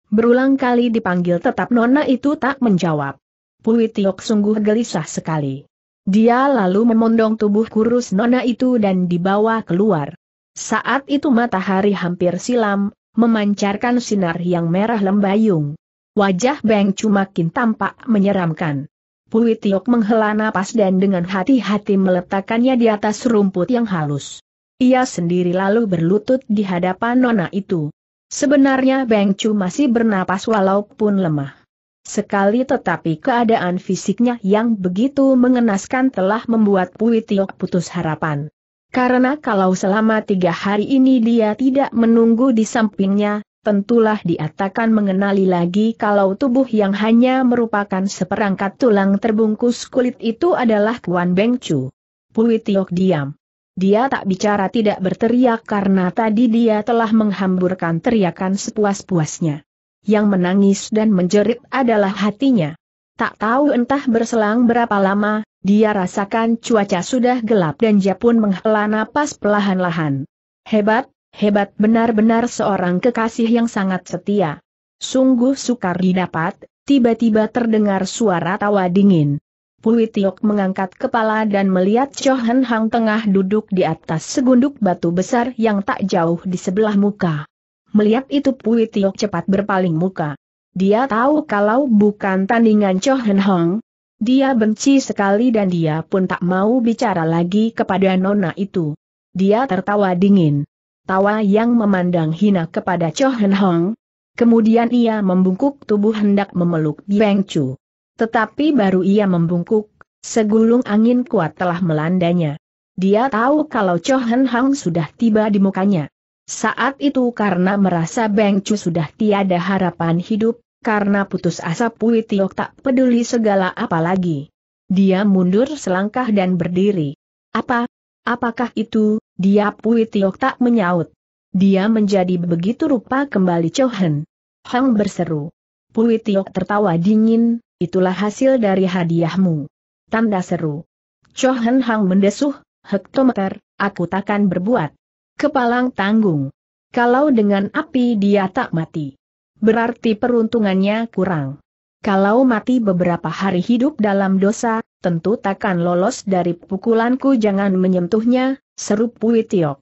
Berulang kali dipanggil tetap Nona itu tak menjawab. Pui Tiok sungguh gelisah sekali. Dia lalu memondong tubuh kurus Nona itu dan dibawa keluar. Saat itu matahari hampir silam, memancarkan sinar yang merah lembayung. Wajah Beng makin tampak menyeramkan. Pui Tiok menghela napas dan dengan hati-hati meletakkannya di atas rumput yang halus. Ia sendiri lalu berlutut di hadapan Nona itu. Sebenarnya Beng Chu masih bernapas walaupun lemah. Sekali tetapi keadaan fisiknya yang begitu mengenaskan telah membuat Pui Tiok putus harapan. Karena kalau selama tiga hari ini dia tidak menunggu di sampingnya, tentulah dia takkan mengenali lagi kalau tubuh yang hanya merupakan seperangkat tulang terbungkus kulit itu adalah Kuan Beng Chu. Pui Tiok diam. Dia tak bicara tidak berteriak karena tadi dia telah menghamburkan teriakan sepuas-puasnya. Yang menangis dan menjerit adalah hatinya. Tak tahu entah berselang berapa lama, dia rasakan cuaca sudah gelap dan dia pun menghela napas pelahan lahan Hebat, hebat benar-benar seorang kekasih yang sangat setia. Sungguh sukar didapat, tiba-tiba terdengar suara tawa dingin. Pui Tiok mengangkat kepala dan melihat Cho Hen Hang tengah duduk di atas segunduk batu besar yang tak jauh di sebelah muka. Melihat itu Pui Tiok cepat berpaling muka. Dia tahu kalau bukan tandingan Cho Hen Hang. Dia benci sekali dan dia pun tak mau bicara lagi kepada nona itu. Dia tertawa dingin. Tawa yang memandang hina kepada Cho Hen Hong. Kemudian ia membungkuk tubuh hendak memeluk Beng Chu. Tetapi baru ia membungkuk, segulung angin kuat telah melandanya. Dia tahu kalau Chohan Hang sudah tiba di mukanya. Saat itu karena merasa Beng Chu sudah tiada harapan hidup, karena putus asa Pui Tiok tak peduli segala apa lagi. Dia mundur selangkah dan berdiri. Apa? Apakah itu? Dia Pui Tiok tak menyaut. Dia menjadi begitu rupa kembali Chohen. Hang berseru. Pui Tiok tertawa dingin, Itulah hasil dari hadiahmu. Tanda seru. Cho Hang mendesuh, hektometer, aku takkan berbuat. Kepalang tanggung. Kalau dengan api dia tak mati. Berarti peruntungannya kurang. Kalau mati beberapa hari hidup dalam dosa, tentu takkan lolos dari pukulanku jangan menyentuhnya, seru Pui Tiok.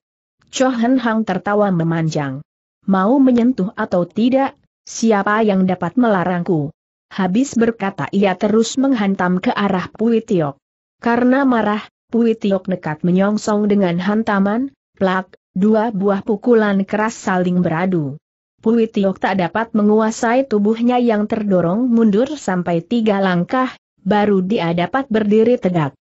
Cho Hang tertawa memanjang. Mau menyentuh atau tidak, siapa yang dapat melarangku? Habis berkata ia terus menghantam ke arah Pui Karena marah, Pui nekat menyongsong dengan hantaman, plak, dua buah pukulan keras saling beradu. Pui tak dapat menguasai tubuhnya yang terdorong mundur sampai tiga langkah, baru dia dapat berdiri tegak.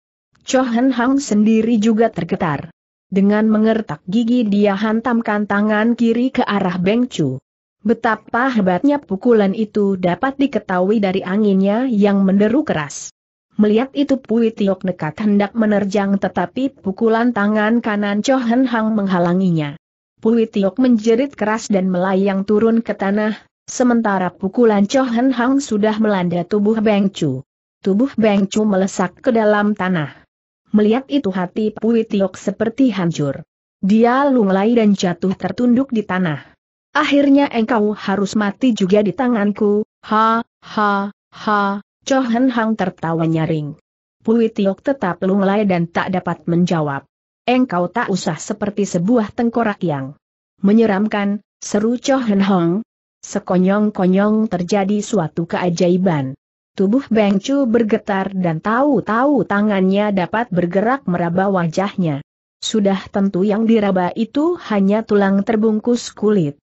Chohen Hang sendiri juga tergetar. Dengan mengertak gigi dia hantamkan tangan kiri ke arah Beng Chu. Betapa hebatnya pukulan itu dapat diketahui dari anginnya yang menderu keras. Melihat itu Pui Tiok nekat hendak menerjang tetapi pukulan tangan kanan Cho Hen Hang menghalanginya. Pui Tiok menjerit keras dan melayang turun ke tanah, sementara pukulan Cho Hen Hang sudah melanda tubuh Beng Chu. Tubuh Beng Chu melesak ke dalam tanah. Melihat itu hati Pui Tiok seperti hancur. Dia lunglai dan jatuh tertunduk di tanah. Akhirnya engkau harus mati juga di tanganku, ha, ha, ha, Chohen Hang tertawa nyaring. Pui Tiok tetap lunglai dan tak dapat menjawab. Engkau tak usah seperti sebuah tengkorak yang menyeramkan, seru Chohen Hang. Sekonyong-konyong terjadi suatu keajaiban. Tubuh Beng Chu bergetar dan tahu-tahu tangannya dapat bergerak meraba wajahnya. Sudah tentu yang diraba itu hanya tulang terbungkus kulit.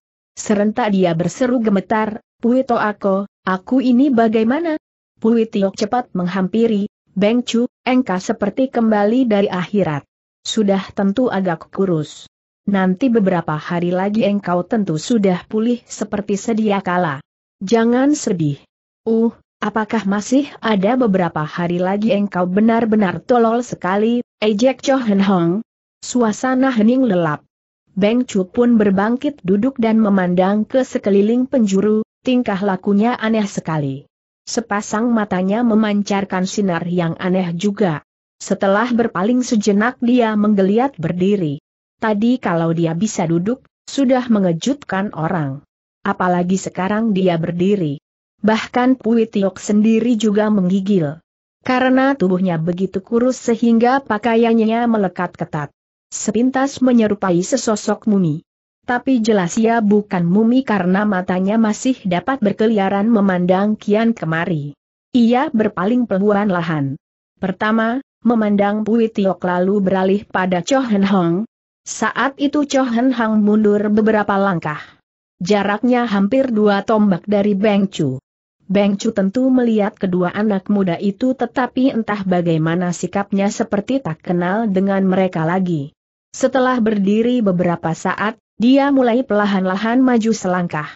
Serentak dia berseru gemetar, Puito aku, aku ini bagaimana? Tio cepat menghampiri, Beng Chu, engkau seperti kembali dari akhirat. Sudah tentu agak kurus. Nanti beberapa hari lagi engkau tentu sudah pulih seperti sedia kala. Jangan sedih. Uh, apakah masih ada beberapa hari lagi engkau benar-benar tolol sekali, ejek Cho Hen Hong? Suasana hening lelap. Beng Chu pun berbangkit duduk dan memandang ke sekeliling penjuru, tingkah lakunya aneh sekali. Sepasang matanya memancarkan sinar yang aneh juga. Setelah berpaling sejenak dia menggeliat berdiri. Tadi kalau dia bisa duduk, sudah mengejutkan orang. Apalagi sekarang dia berdiri. Bahkan Pui Tiok sendiri juga menggigil. Karena tubuhnya begitu kurus sehingga pakaiannya melekat ketat. Sepintas menyerupai sesosok mumi. Tapi jelas ia bukan mumi karena matanya masih dapat berkeliaran memandang kian kemari. Ia berpaling peluan lahan. Pertama, memandang Pui Tiok lalu beralih pada Chohen Hong. Saat itu Chohen Hong mundur beberapa langkah. Jaraknya hampir dua tombak dari Beng Chu. Beng Chu tentu melihat kedua anak muda itu tetapi entah bagaimana sikapnya seperti tak kenal dengan mereka lagi. Setelah berdiri beberapa saat, dia mulai pelahan lahan maju selangkah.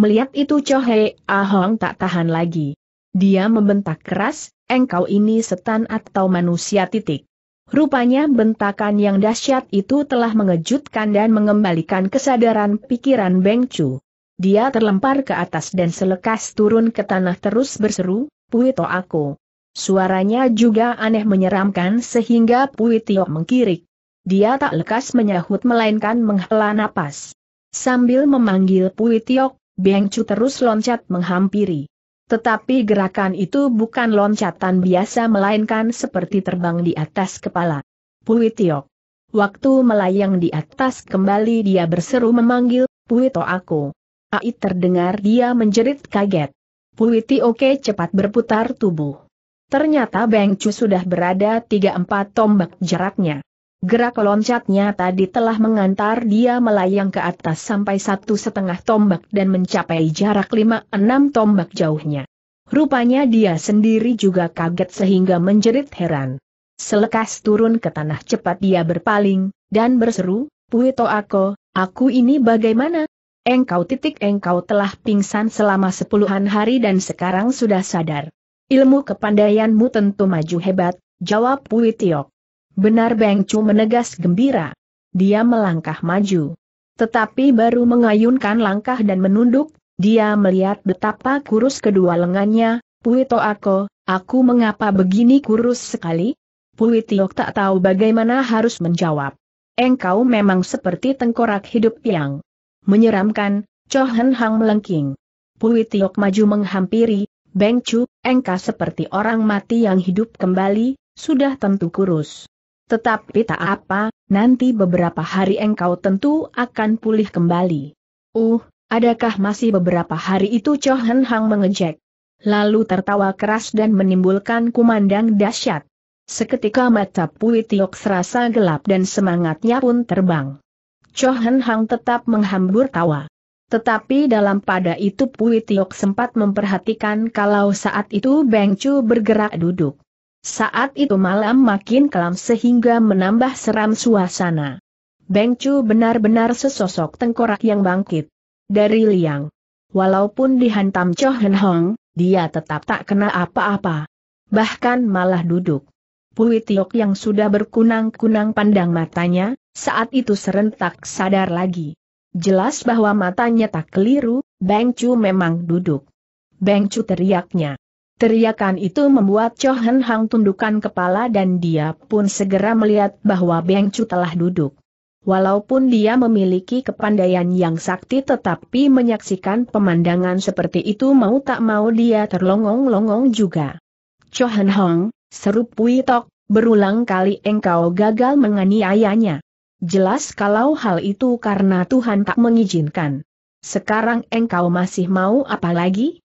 Melihat itu Cho Ahong tak tahan lagi. Dia membentak keras, engkau ini setan atau manusia titik. Rupanya bentakan yang dahsyat itu telah mengejutkan dan mengembalikan kesadaran pikiran Beng Chu. Dia terlempar ke atas dan selekas turun ke tanah terus berseru, Puito aku. Suaranya juga aneh menyeramkan sehingga Puitio mengkirik. Dia tak lekas menyahut melainkan menghela napas. Sambil memanggil Pui Tiok, Beng Chu terus loncat menghampiri. Tetapi gerakan itu bukan loncatan biasa melainkan seperti terbang di atas kepala. Pui Tiok. Waktu melayang di atas kembali dia berseru memanggil, Pui To aku. Ait terdengar dia menjerit kaget. Pui Tiok cepat berputar tubuh. Ternyata Beng Chu sudah berada 3-4 tombak jaraknya. Gerak loncatnya tadi telah mengantar dia melayang ke atas sampai satu setengah tombak dan mencapai jarak lima enam tombak jauhnya. Rupanya dia sendiri juga kaget sehingga menjerit heran. Selekas turun ke tanah cepat dia berpaling, dan berseru, Puito aku, aku ini bagaimana? Engkau titik engkau telah pingsan selama sepuluhan hari dan sekarang sudah sadar. Ilmu kepandaianmu tentu maju hebat, jawab Puitiok. Benar Beng Chu menegas gembira. Dia melangkah maju. Tetapi baru mengayunkan langkah dan menunduk, dia melihat betapa kurus kedua lengannya, Puito Ako, aku mengapa begini kurus sekali? Puitiok tak tahu bagaimana harus menjawab. Engkau memang seperti tengkorak hidup yang menyeramkan, Chohen Hang melengking. Puitiok maju menghampiri, Beng Chu, engkau seperti orang mati yang hidup kembali, sudah tentu kurus. Tetapi tak apa, nanti beberapa hari engkau tentu akan pulih kembali. Uh, adakah masih beberapa hari itu Cho Hen Hang mengejek. Lalu tertawa keras dan menimbulkan kumandang dahsyat. Seketika mata Pui Tiok serasa gelap dan semangatnya pun terbang. Cho Hen Hang tetap menghambur tawa. Tetapi dalam pada itu Pui Tiok sempat memperhatikan kalau saat itu Beng Chu bergerak duduk. Saat itu malam makin kelam sehingga menambah seram suasana. Beng Chu benar-benar sesosok tengkorak yang bangkit. Dari liang. Walaupun dihantam Cho Hen Hong, dia tetap tak kena apa-apa. Bahkan malah duduk. Pui Tiok yang sudah berkunang-kunang pandang matanya, saat itu serentak sadar lagi. Jelas bahwa matanya tak keliru, Beng Chu memang duduk. Beng Chu teriaknya. Teriakan itu membuat Cho Hen Hang tundukkan kepala dan dia pun segera melihat bahwa Beng Chu telah duduk. Walaupun dia memiliki kepandaian yang sakti tetapi menyaksikan pemandangan seperti itu mau tak mau dia terlongong-longong juga. Cho Hen Hang, seru Pui Tok, berulang kali engkau gagal menganiayanya. Jelas kalau hal itu karena Tuhan tak mengizinkan. Sekarang engkau masih mau apa lagi?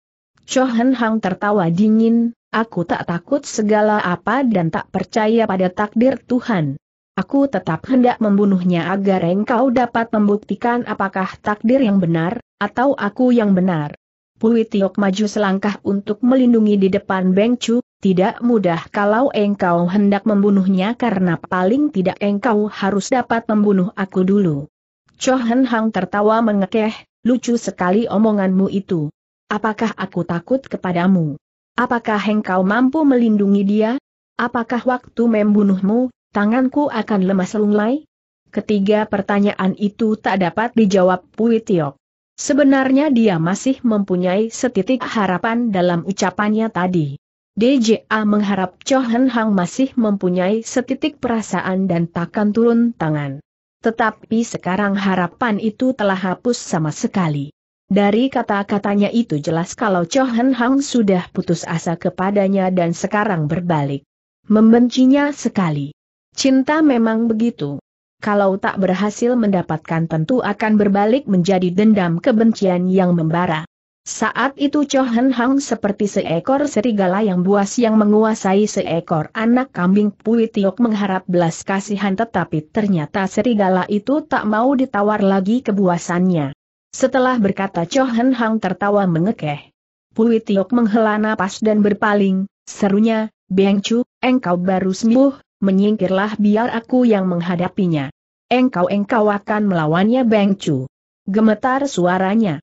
Chohen Hang tertawa dingin, aku tak takut segala apa dan tak percaya pada takdir Tuhan. Aku tetap hendak membunuhnya agar engkau dapat membuktikan apakah takdir yang benar, atau aku yang benar. Pui Tiok maju selangkah untuk melindungi di depan Beng Chu, tidak mudah kalau engkau hendak membunuhnya karena paling tidak engkau harus dapat membunuh aku dulu. Chohen Hang tertawa mengekeh, lucu sekali omonganmu itu. Apakah aku takut kepadamu? Apakah engkau mampu melindungi dia? Apakah waktu membunuhmu, tanganku akan lemas lunglai? Ketiga pertanyaan itu tak dapat dijawab Pui Tiok. Sebenarnya dia masih mempunyai setitik harapan dalam ucapannya tadi. DJA mengharap Chohan Hang masih mempunyai setitik perasaan dan takkan turun tangan. Tetapi sekarang harapan itu telah hapus sama sekali. Dari kata-katanya itu jelas kalau Cho Hen Hang sudah putus asa kepadanya dan sekarang berbalik. Membencinya sekali. Cinta memang begitu. Kalau tak berhasil mendapatkan tentu akan berbalik menjadi dendam kebencian yang membara. Saat itu Cho Hen Hang seperti seekor serigala yang buas yang menguasai seekor anak kambing Pui Tiok mengharap belas kasihan tetapi ternyata serigala itu tak mau ditawar lagi kebuasannya. Setelah berkata Cho Hen Hang tertawa mengekeh. Pui Tiok menghela napas dan berpaling, serunya, Beng Chu, engkau baru sembuh, menyingkirlah biar aku yang menghadapinya. Engkau-engkau akan melawannya Beng Chu. Gemetar suaranya.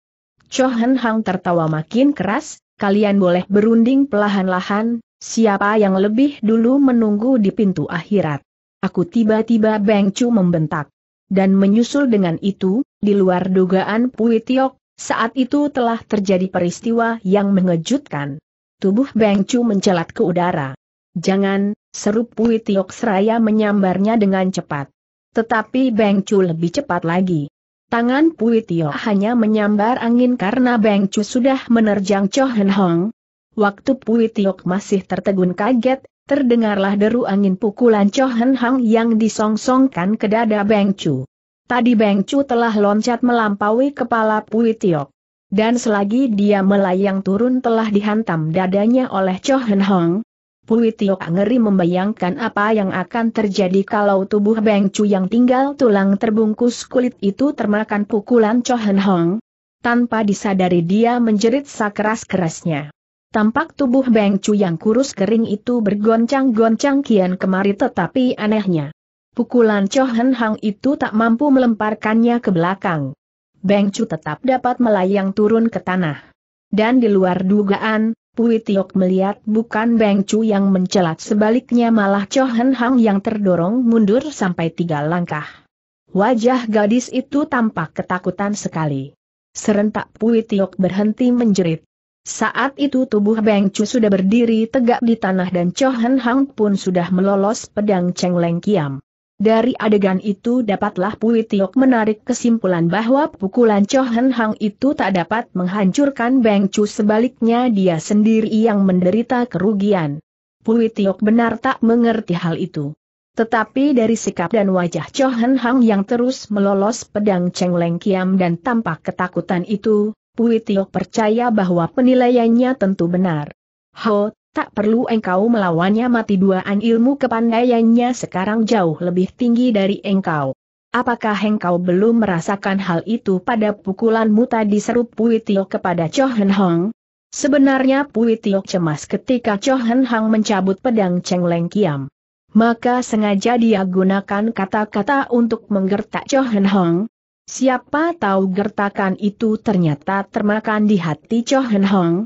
Cho Hen Hang tertawa makin keras, kalian boleh berunding pelahan-lahan, siapa yang lebih dulu menunggu di pintu akhirat. Aku tiba-tiba Beng Chu membentak dan menyusul dengan itu, di luar dugaan Pui Tiok, saat itu telah terjadi peristiwa yang mengejutkan. Tubuh Beng Chu mencelat ke udara. Jangan, seru Pui Tiok seraya menyambarnya dengan cepat. Tetapi Beng Chu lebih cepat lagi. Tangan Pui Tiok hanya menyambar angin karena Beng Chu sudah menerjang Cho Hen Hong. Waktu Pui Tiok masih tertegun kaget, Terdengarlah deru angin pukulan Chohen Hang yang disongsongkan ke dada Beng Chu. Tadi Beng Chu telah loncat melampaui kepala Pui Tiok. Dan selagi dia melayang turun telah dihantam dadanya oleh Chohen Hang. Pui Tiok ngeri membayangkan apa yang akan terjadi kalau tubuh Beng Chu yang tinggal tulang terbungkus kulit itu termakan pukulan Chohen Hang. Tanpa disadari dia menjerit sekeras-kerasnya. Tampak tubuh Beng Chu yang kurus kering itu bergoncang-goncang kian kemari tetapi anehnya. Pukulan Cho Hen Hang itu tak mampu melemparkannya ke belakang. Beng Chu tetap dapat melayang turun ke tanah. Dan di luar dugaan, Pui Tiok melihat bukan Beng Chu yang mencelat sebaliknya malah Cho Hen Hang yang terdorong mundur sampai tiga langkah. Wajah gadis itu tampak ketakutan sekali. Serentak Pui Tiok berhenti menjerit. Saat itu tubuh Beng Chu sudah berdiri tegak di tanah dan Cho Hen Hang pun sudah melolos pedang Cheng Leng Kiam. Dari adegan itu dapatlah Pui Tiok menarik kesimpulan bahwa pukulan Cho Hen Hang itu tak dapat menghancurkan Beng Chu sebaliknya dia sendiri yang menderita kerugian. Pui Tiok benar tak mengerti hal itu. Tetapi dari sikap dan wajah Cho Hen Hang yang terus melolos pedang Cheng Leng Kiam dan tampak ketakutan itu, Pui Tio percaya bahwa penilaiannya tentu benar. Ho, tak perlu engkau melawannya mati duaan ilmu kepandaiannya sekarang jauh lebih tinggi dari engkau. Apakah engkau belum merasakan hal itu pada pukulanmu tadi seru Pui Tio kepada Cho Hen Hong? Sebenarnya Pui Tio cemas ketika Cho Hen Hong mencabut pedang Cheng Leng Kiam. Maka sengaja dia gunakan kata-kata untuk menggertak Cho Hen Hong, Siapa tahu gertakan itu ternyata termakan di hati Cho Hen Hong.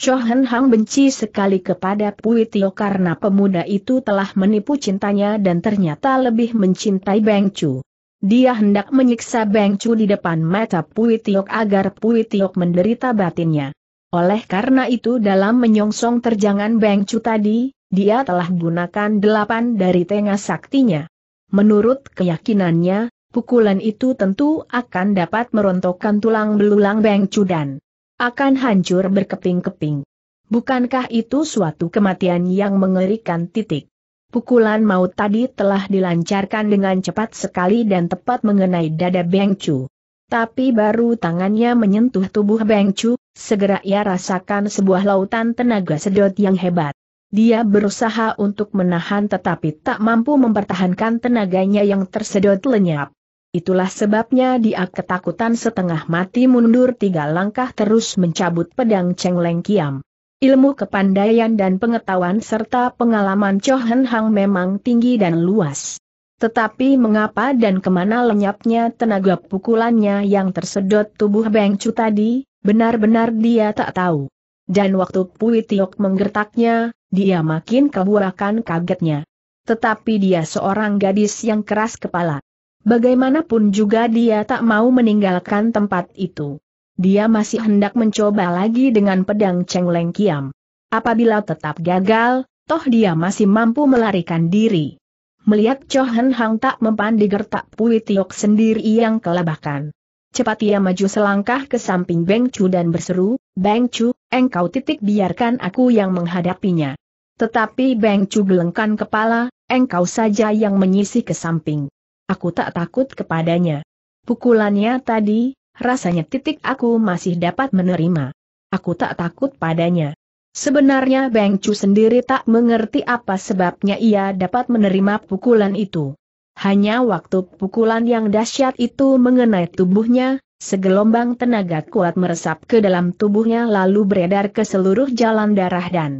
Cho Hen Hong benci sekali kepada Pui Tio karena pemuda itu telah menipu cintanya dan ternyata lebih mencintai Beng Chu. Dia hendak menyiksa Beng Chu di depan mata Pui Tio agar Pui Tio menderita batinnya. Oleh karena itu dalam menyongsong terjangan Beng Chu tadi, dia telah gunakan delapan dari tengah saktinya. Menurut keyakinannya, pukulan itu tentu akan dapat merontokkan tulang belulang Beng dan Akan hancur berkeping-keping. Bukankah itu suatu kematian yang mengerikan titik? Pukulan maut tadi telah dilancarkan dengan cepat sekali dan tepat mengenai dada Beng Cu. Tapi baru tangannya menyentuh tubuh Beng Cu, segera ia rasakan sebuah lautan tenaga sedot yang hebat. Dia berusaha untuk menahan tetapi tak mampu mempertahankan tenaganya yang tersedot lenyap. Itulah sebabnya dia ketakutan setengah mati mundur tiga langkah terus mencabut pedang Cheng Leng Kiam. Ilmu kepandaian dan pengetahuan serta pengalaman Cho Hen Hang memang tinggi dan luas. Tetapi mengapa dan kemana lenyapnya tenaga pukulannya yang tersedot tubuh Beng Chu tadi, benar-benar dia tak tahu. Dan waktu Pui Tiok menggertaknya, dia makin keburakan kagetnya. Tetapi dia seorang gadis yang keras kepala. Bagaimanapun juga dia tak mau meninggalkan tempat itu. Dia masih hendak mencoba lagi dengan pedang Cheng Leng Kiam. Apabila tetap gagal, toh dia masih mampu melarikan diri. Melihat Chohan Hang tak mempan gertak Pui Tiok sendiri yang kelabakan. Cepat ia maju selangkah ke samping Beng Chu dan berseru, Beng Chu, engkau titik biarkan aku yang menghadapinya. Tetapi Beng Chu gelengkan kepala, engkau saja yang menyisih ke samping aku tak takut kepadanya. Pukulannya tadi, rasanya titik aku masih dapat menerima. Aku tak takut padanya. Sebenarnya Beng Chu sendiri tak mengerti apa sebabnya ia dapat menerima pukulan itu. Hanya waktu pukulan yang dahsyat itu mengenai tubuhnya, segelombang tenaga kuat meresap ke dalam tubuhnya lalu beredar ke seluruh jalan darah dan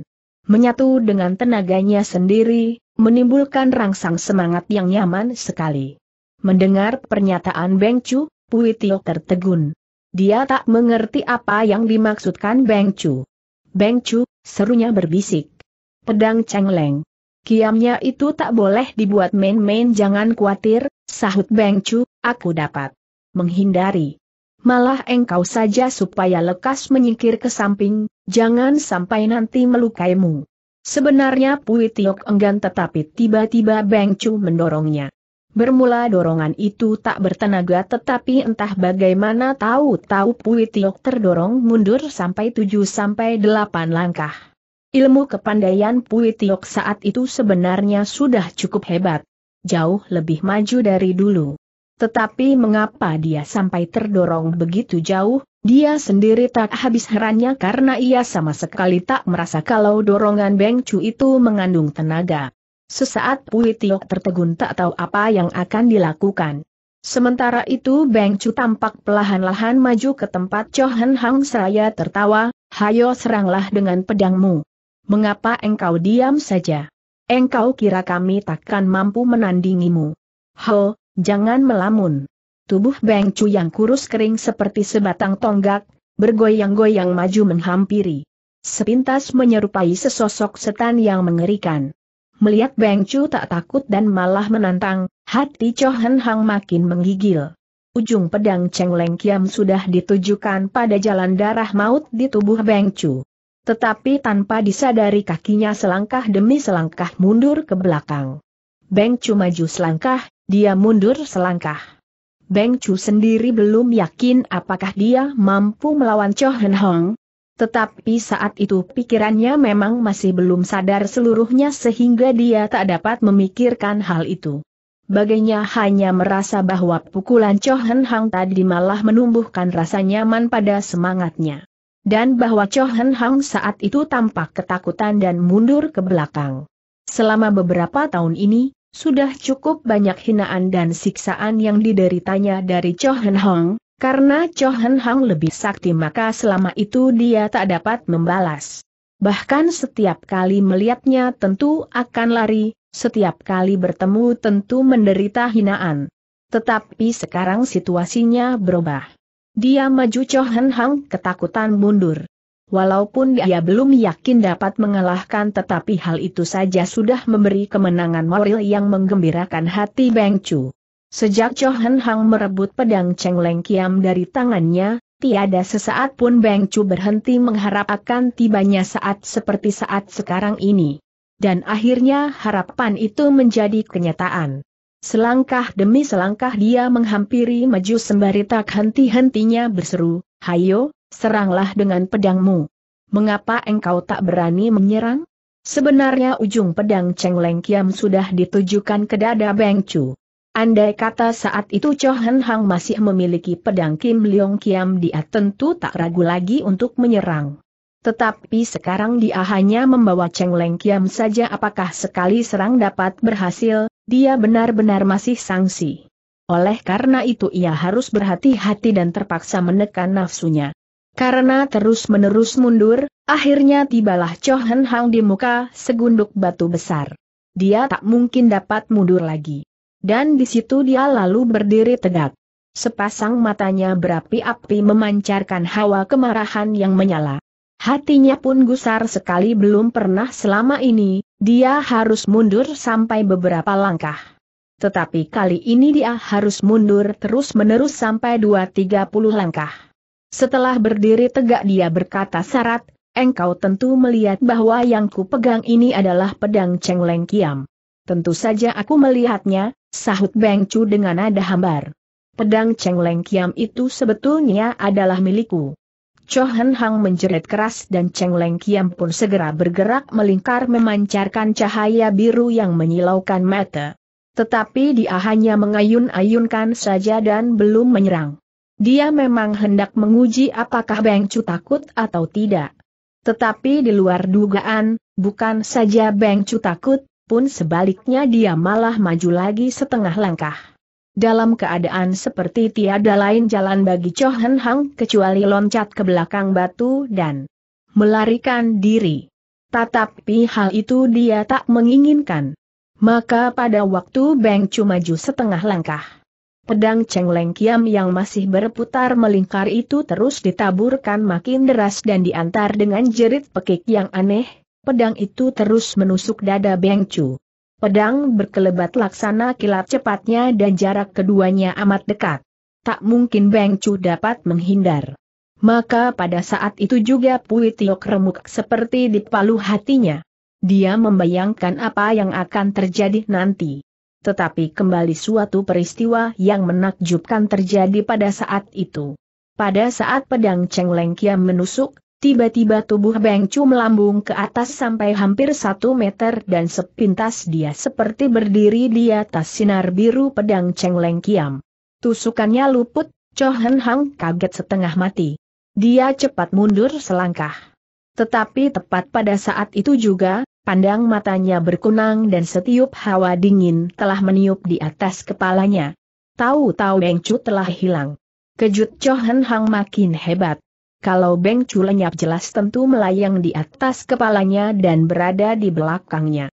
menyatu dengan tenaganya sendiri, menimbulkan rangsang semangat yang nyaman sekali. Mendengar pernyataan Beng Chu, Pui Tio tertegun. Dia tak mengerti apa yang dimaksudkan Beng Chu. Beng Chu, serunya berbisik. Pedang cengleng. Kiamnya itu tak boleh dibuat main-main jangan khawatir, sahut Beng Chu, aku dapat menghindari. Malah engkau saja supaya lekas menyingkir ke samping, jangan sampai nanti melukaimu. Sebenarnya Pui Tiok enggan tetapi tiba-tiba Beng Chu mendorongnya. Bermula dorongan itu tak bertenaga tetapi entah bagaimana tahu-tahu Pui Tiok terdorong mundur sampai 7-8 langkah. Ilmu kepandaian Pui Tiok saat itu sebenarnya sudah cukup hebat. Jauh lebih maju dari dulu. Tetapi mengapa dia sampai terdorong begitu jauh, dia sendiri tak habis herannya karena ia sama sekali tak merasa kalau dorongan Beng Chu itu mengandung tenaga. Sesaat Pui Tio tertegun tak tahu apa yang akan dilakukan. Sementara itu Beng Chu tampak pelahan-lahan maju ke tempat Chohen Hang seraya tertawa, hayo seranglah dengan pedangmu. Mengapa engkau diam saja? Engkau kira kami takkan mampu menandingimu. Ho, jangan melamun. Tubuh Beng Chu yang kurus kering seperti sebatang tonggak, bergoyang-goyang maju menghampiri. Sepintas menyerupai sesosok setan yang mengerikan. Melihat Beng Chu tak takut dan malah menantang, hati Cho Hen Hang makin menggigil. Ujung pedang Cheng Leng Kiam sudah ditujukan pada jalan darah maut di tubuh Beng Chu. Tetapi tanpa disadari kakinya selangkah demi selangkah mundur ke belakang. Beng Chu maju selangkah, dia mundur selangkah. Beng Chu sendiri belum yakin apakah dia mampu melawan Cho Hen Hong, tetapi saat itu pikirannya memang masih belum sadar seluruhnya sehingga dia tak dapat memikirkan hal itu. Baginya hanya merasa bahwa pukulan Chohen Hang tadi malah menumbuhkan rasa nyaman pada semangatnya. Dan bahwa Chohen Hang saat itu tampak ketakutan dan mundur ke belakang. Selama beberapa tahun ini, sudah cukup banyak hinaan dan siksaan yang dideritanya dari Chohen Hang, karena Cho Hen Hang lebih sakti maka selama itu dia tak dapat membalas. Bahkan setiap kali melihatnya tentu akan lari, setiap kali bertemu tentu menderita hinaan. Tetapi sekarang situasinya berubah. Dia maju Cho Hen Hang ketakutan mundur. Walaupun dia belum yakin dapat mengalahkan tetapi hal itu saja sudah memberi kemenangan moral yang menggembirakan hati Beng Chu. Sejak Cho Hen Hang merebut pedang Cheng Leng Kiam dari tangannya, tiada sesaat pun Beng Chu berhenti mengharap akan tibanya saat seperti saat sekarang ini. Dan akhirnya harapan itu menjadi kenyataan. Selangkah demi selangkah dia menghampiri maju sembari tak henti-hentinya berseru, Hayo, seranglah dengan pedangmu. Mengapa engkau tak berani menyerang? Sebenarnya ujung pedang Cheng Leng Kiam sudah ditujukan ke dada Beng Chu. Andai kata saat itu Cho Hen Hang masih memiliki pedang Kim Leong Kiam dia tentu tak ragu lagi untuk menyerang. Tetapi sekarang dia hanya membawa Cheng Leng Kiam saja apakah sekali serang dapat berhasil, dia benar-benar masih sangsi. Oleh karena itu ia harus berhati-hati dan terpaksa menekan nafsunya. Karena terus-menerus mundur, akhirnya tibalah Cho Hen Hang di muka segunduk batu besar. Dia tak mungkin dapat mundur lagi dan di situ dia lalu berdiri tegak. Sepasang matanya berapi-api memancarkan hawa kemarahan yang menyala. Hatinya pun gusar sekali belum pernah selama ini, dia harus mundur sampai beberapa langkah. Tetapi kali ini dia harus mundur terus-menerus sampai 2-30 langkah. Setelah berdiri tegak dia berkata syarat, engkau tentu melihat bahwa yang kupegang ini adalah pedang Cheng Leng Kiam. Tentu saja aku melihatnya, sahut Beng Chu dengan nada hambar. Pedang Cheng Leng Kiam itu sebetulnya adalah milikku. Cho Hen Hang menjerit keras dan Cheng Leng Kiam pun segera bergerak melingkar memancarkan cahaya biru yang menyilaukan mata. Tetapi dia hanya mengayun-ayunkan saja dan belum menyerang. Dia memang hendak menguji apakah Beng Chu takut atau tidak. Tetapi di luar dugaan, bukan saja Beng Chu takut, pun sebaliknya dia malah maju lagi setengah langkah. Dalam keadaan seperti tiada lain jalan bagi Cho Hen Hang kecuali loncat ke belakang batu dan melarikan diri. Tetapi hal itu dia tak menginginkan. Maka pada waktu Beng Chu maju setengah langkah, pedang Cheng Leng Kiam yang masih berputar melingkar itu terus ditaburkan makin deras dan diantar dengan jerit pekik yang aneh, pedang itu terus menusuk dada Beng Chu. Pedang berkelebat laksana kilat cepatnya dan jarak keduanya amat dekat. Tak mungkin Beng Chu dapat menghindar. Maka pada saat itu juga Pui Tiok remuk seperti dipalu hatinya. Dia membayangkan apa yang akan terjadi nanti. Tetapi kembali suatu peristiwa yang menakjubkan terjadi pada saat itu. Pada saat pedang Cheng Leng Kiam menusuk, Tiba-tiba tubuh Beng Chu melambung ke atas sampai hampir satu meter dan sepintas dia seperti berdiri di atas sinar biru pedang Cheng Leng Kiam. Tusukannya luput, Cho Hen Hang kaget setengah mati. Dia cepat mundur selangkah. Tetapi tepat pada saat itu juga, pandang matanya berkunang dan setiup hawa dingin telah meniup di atas kepalanya. Tahu-tahu Beng Chu telah hilang. Kejut Cho Hen Hang makin hebat. Kalau Beng Chu lenyap jelas tentu melayang di atas kepalanya dan berada di belakangnya.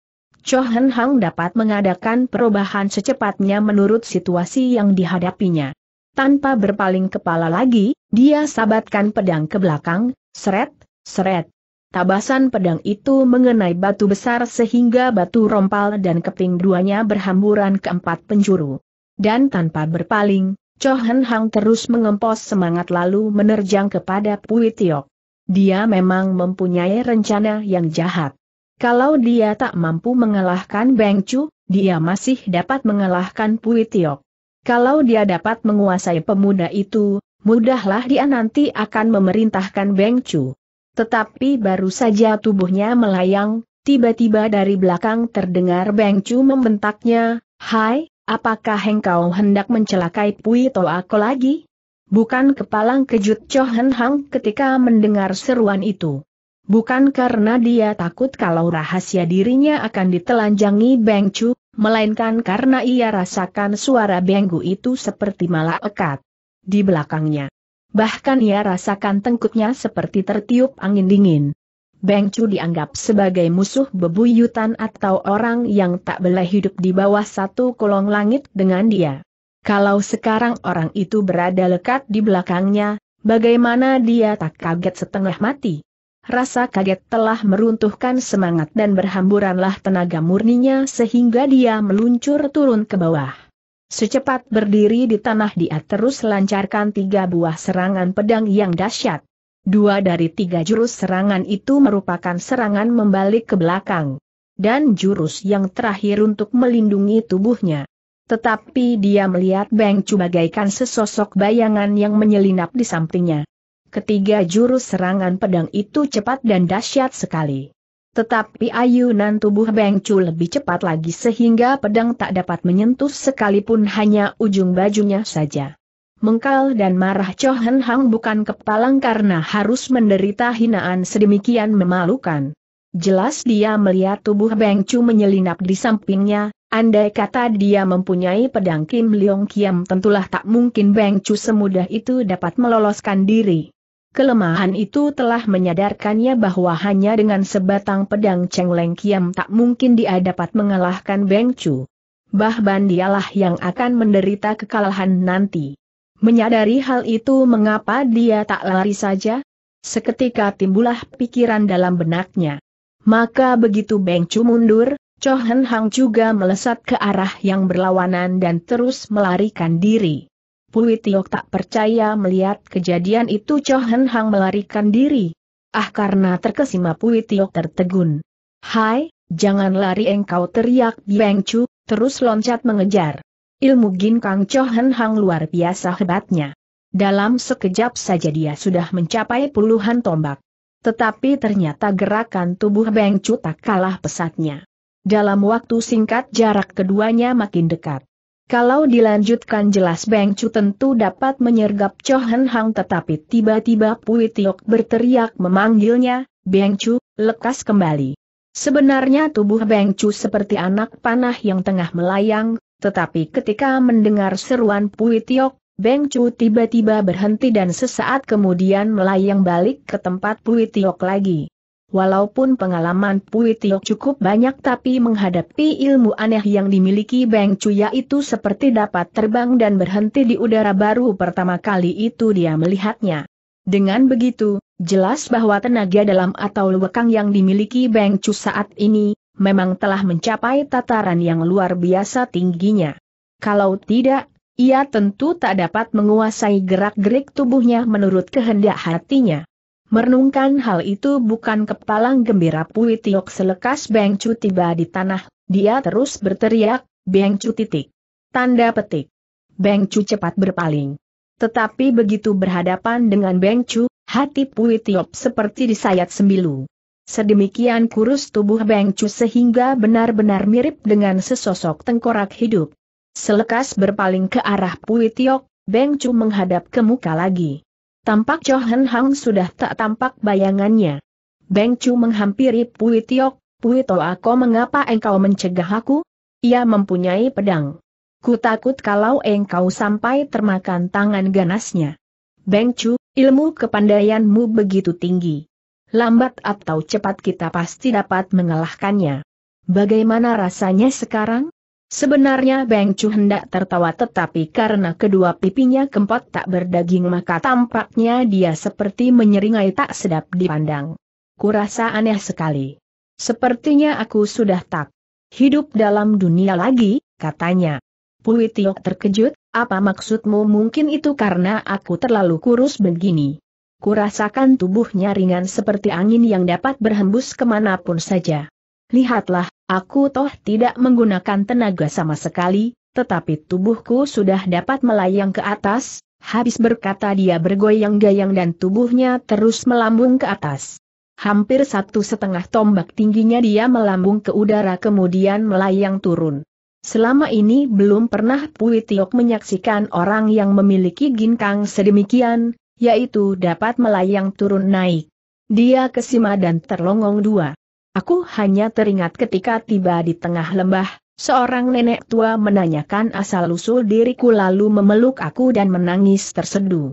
Cho Hen Hang dapat mengadakan perubahan secepatnya menurut situasi yang dihadapinya. Tanpa berpaling kepala lagi, dia sabatkan pedang ke belakang, seret, seret. Tabasan pedang itu mengenai batu besar sehingga batu rompal dan keping duanya berhamburan ke empat penjuru. Dan tanpa berpaling, Chohen Hang terus mengempos semangat lalu menerjang kepada Pui Tiok. Dia memang mempunyai rencana yang jahat. Kalau dia tak mampu mengalahkan Beng Chu, dia masih dapat mengalahkan Pui Tiok. Kalau dia dapat menguasai pemuda itu, mudahlah dia nanti akan memerintahkan Beng Chu. Tetapi baru saja tubuhnya melayang, tiba-tiba dari belakang terdengar Beng Chu membentaknya, Hai, Apakah engkau hendak mencelakai Pui aku lagi? Bukan kepalang kejut Cho Hen Hang ketika mendengar seruan itu. Bukan karena dia takut kalau rahasia dirinya akan ditelanjangi Beng Chu, melainkan karena ia rasakan suara Benggu itu seperti malah malaikat di belakangnya. Bahkan ia rasakan tengkuknya seperti tertiup angin dingin. Beng Chu dianggap sebagai musuh bebuyutan atau orang yang tak boleh hidup di bawah satu kolong langit dengan dia. Kalau sekarang orang itu berada lekat di belakangnya, bagaimana dia tak kaget setengah mati? Rasa kaget telah meruntuhkan semangat dan berhamburanlah tenaga murninya sehingga dia meluncur turun ke bawah. Secepat berdiri di tanah dia terus lancarkan tiga buah serangan pedang yang dahsyat. Dua dari tiga jurus serangan itu merupakan serangan membalik ke belakang. Dan jurus yang terakhir untuk melindungi tubuhnya. Tetapi dia melihat Beng Chu bagaikan sesosok bayangan yang menyelinap di sampingnya. Ketiga jurus serangan pedang itu cepat dan dahsyat sekali. Tetapi ayunan tubuh Beng Chu lebih cepat lagi sehingga pedang tak dapat menyentuh sekalipun hanya ujung bajunya saja mengkal dan marah Cho Hen Hang bukan kepalang karena harus menderita hinaan sedemikian memalukan. Jelas dia melihat tubuh Beng Chu menyelinap di sampingnya, andai kata dia mempunyai pedang Kim Leong Kiam tentulah tak mungkin Beng Chu semudah itu dapat meloloskan diri. Kelemahan itu telah menyadarkannya bahwa hanya dengan sebatang pedang Cheng Leng Kiam tak mungkin dia dapat mengalahkan Beng Chu. Bahban dialah yang akan menderita kekalahan nanti. Menyadari hal itu mengapa dia tak lari saja? Seketika timbullah pikiran dalam benaknya. Maka begitu Beng Chu mundur, Cho Hen Hang juga melesat ke arah yang berlawanan dan terus melarikan diri. Pui Tiok tak percaya melihat kejadian itu Cho Hen Hang melarikan diri. Ah karena terkesima Pui Tiok tertegun. Hai, jangan lari engkau teriak Beng Chu, terus loncat mengejar. Ilmu Ginkang Chohen Hang luar biasa hebatnya. Dalam sekejap saja dia sudah mencapai puluhan tombak. Tetapi ternyata gerakan tubuh Beng Chu tak kalah pesatnya. Dalam waktu singkat jarak keduanya makin dekat. Kalau dilanjutkan jelas Beng Chu tentu dapat menyergap Chohen Hang tetapi tiba-tiba Pui Tiok berteriak memanggilnya, Beng Chu, lekas kembali. Sebenarnya tubuh Beng Chu seperti anak panah yang tengah melayang, tetapi ketika mendengar seruan Pui Tiok, Beng Chu tiba-tiba berhenti dan sesaat kemudian melayang balik ke tempat Pui Tiok lagi. Walaupun pengalaman Pui Tiok cukup banyak tapi menghadapi ilmu aneh yang dimiliki Beng Chu itu seperti dapat terbang dan berhenti di udara baru pertama kali itu dia melihatnya. Dengan begitu, jelas bahwa tenaga dalam atau lekang yang dimiliki Beng Chu saat ini, memang telah mencapai tataran yang luar biasa tingginya. Kalau tidak, ia tentu tak dapat menguasai gerak-gerik tubuhnya menurut kehendak hatinya. Merenungkan hal itu bukan kepalang gembira Pui Tiok selekas Beng Cu tiba di tanah, dia terus berteriak, Beng Cu titik. Tanda petik. Beng Cu cepat berpaling. Tetapi begitu berhadapan dengan Beng Cu, hati Pui Tiok seperti disayat sembilu. Sedemikian kurus tubuh Beng Chu sehingga benar-benar mirip dengan sesosok tengkorak hidup. Selekas berpaling ke arah Pui Tiok, Beng Chu menghadap ke muka lagi. Tampak Cho Hen Hang sudah tak tampak bayangannya. Beng Chu menghampiri Pui Tiok, Pui Toako mengapa engkau mencegah aku? Ia mempunyai pedang. Ku takut kalau engkau sampai termakan tangan ganasnya. Beng Chu, ilmu kepandaianmu begitu tinggi. Lambat atau cepat kita pasti dapat mengalahkannya. Bagaimana rasanya sekarang? Sebenarnya Beng Chu hendak tertawa tetapi karena kedua pipinya kempot tak berdaging maka tampaknya dia seperti menyeringai tak sedap dipandang. Kurasa aneh sekali. Sepertinya aku sudah tak hidup dalam dunia lagi, katanya. Pui Tio terkejut, apa maksudmu mungkin itu karena aku terlalu kurus begini. Kurasakan tubuhnya ringan seperti angin yang dapat berhembus kemanapun saja. Lihatlah, aku toh tidak menggunakan tenaga sama sekali, tetapi tubuhku sudah dapat melayang ke atas, habis berkata dia bergoyang goyang dan tubuhnya terus melambung ke atas. Hampir satu setengah tombak tingginya dia melambung ke udara kemudian melayang turun. Selama ini belum pernah Pui Tiok menyaksikan orang yang memiliki ginkang sedemikian, yaitu dapat melayang turun naik. Dia kesima dan terlongong dua. Aku hanya teringat ketika tiba di tengah lembah, seorang nenek tua menanyakan asal-usul diriku lalu memeluk aku dan menangis terseduh.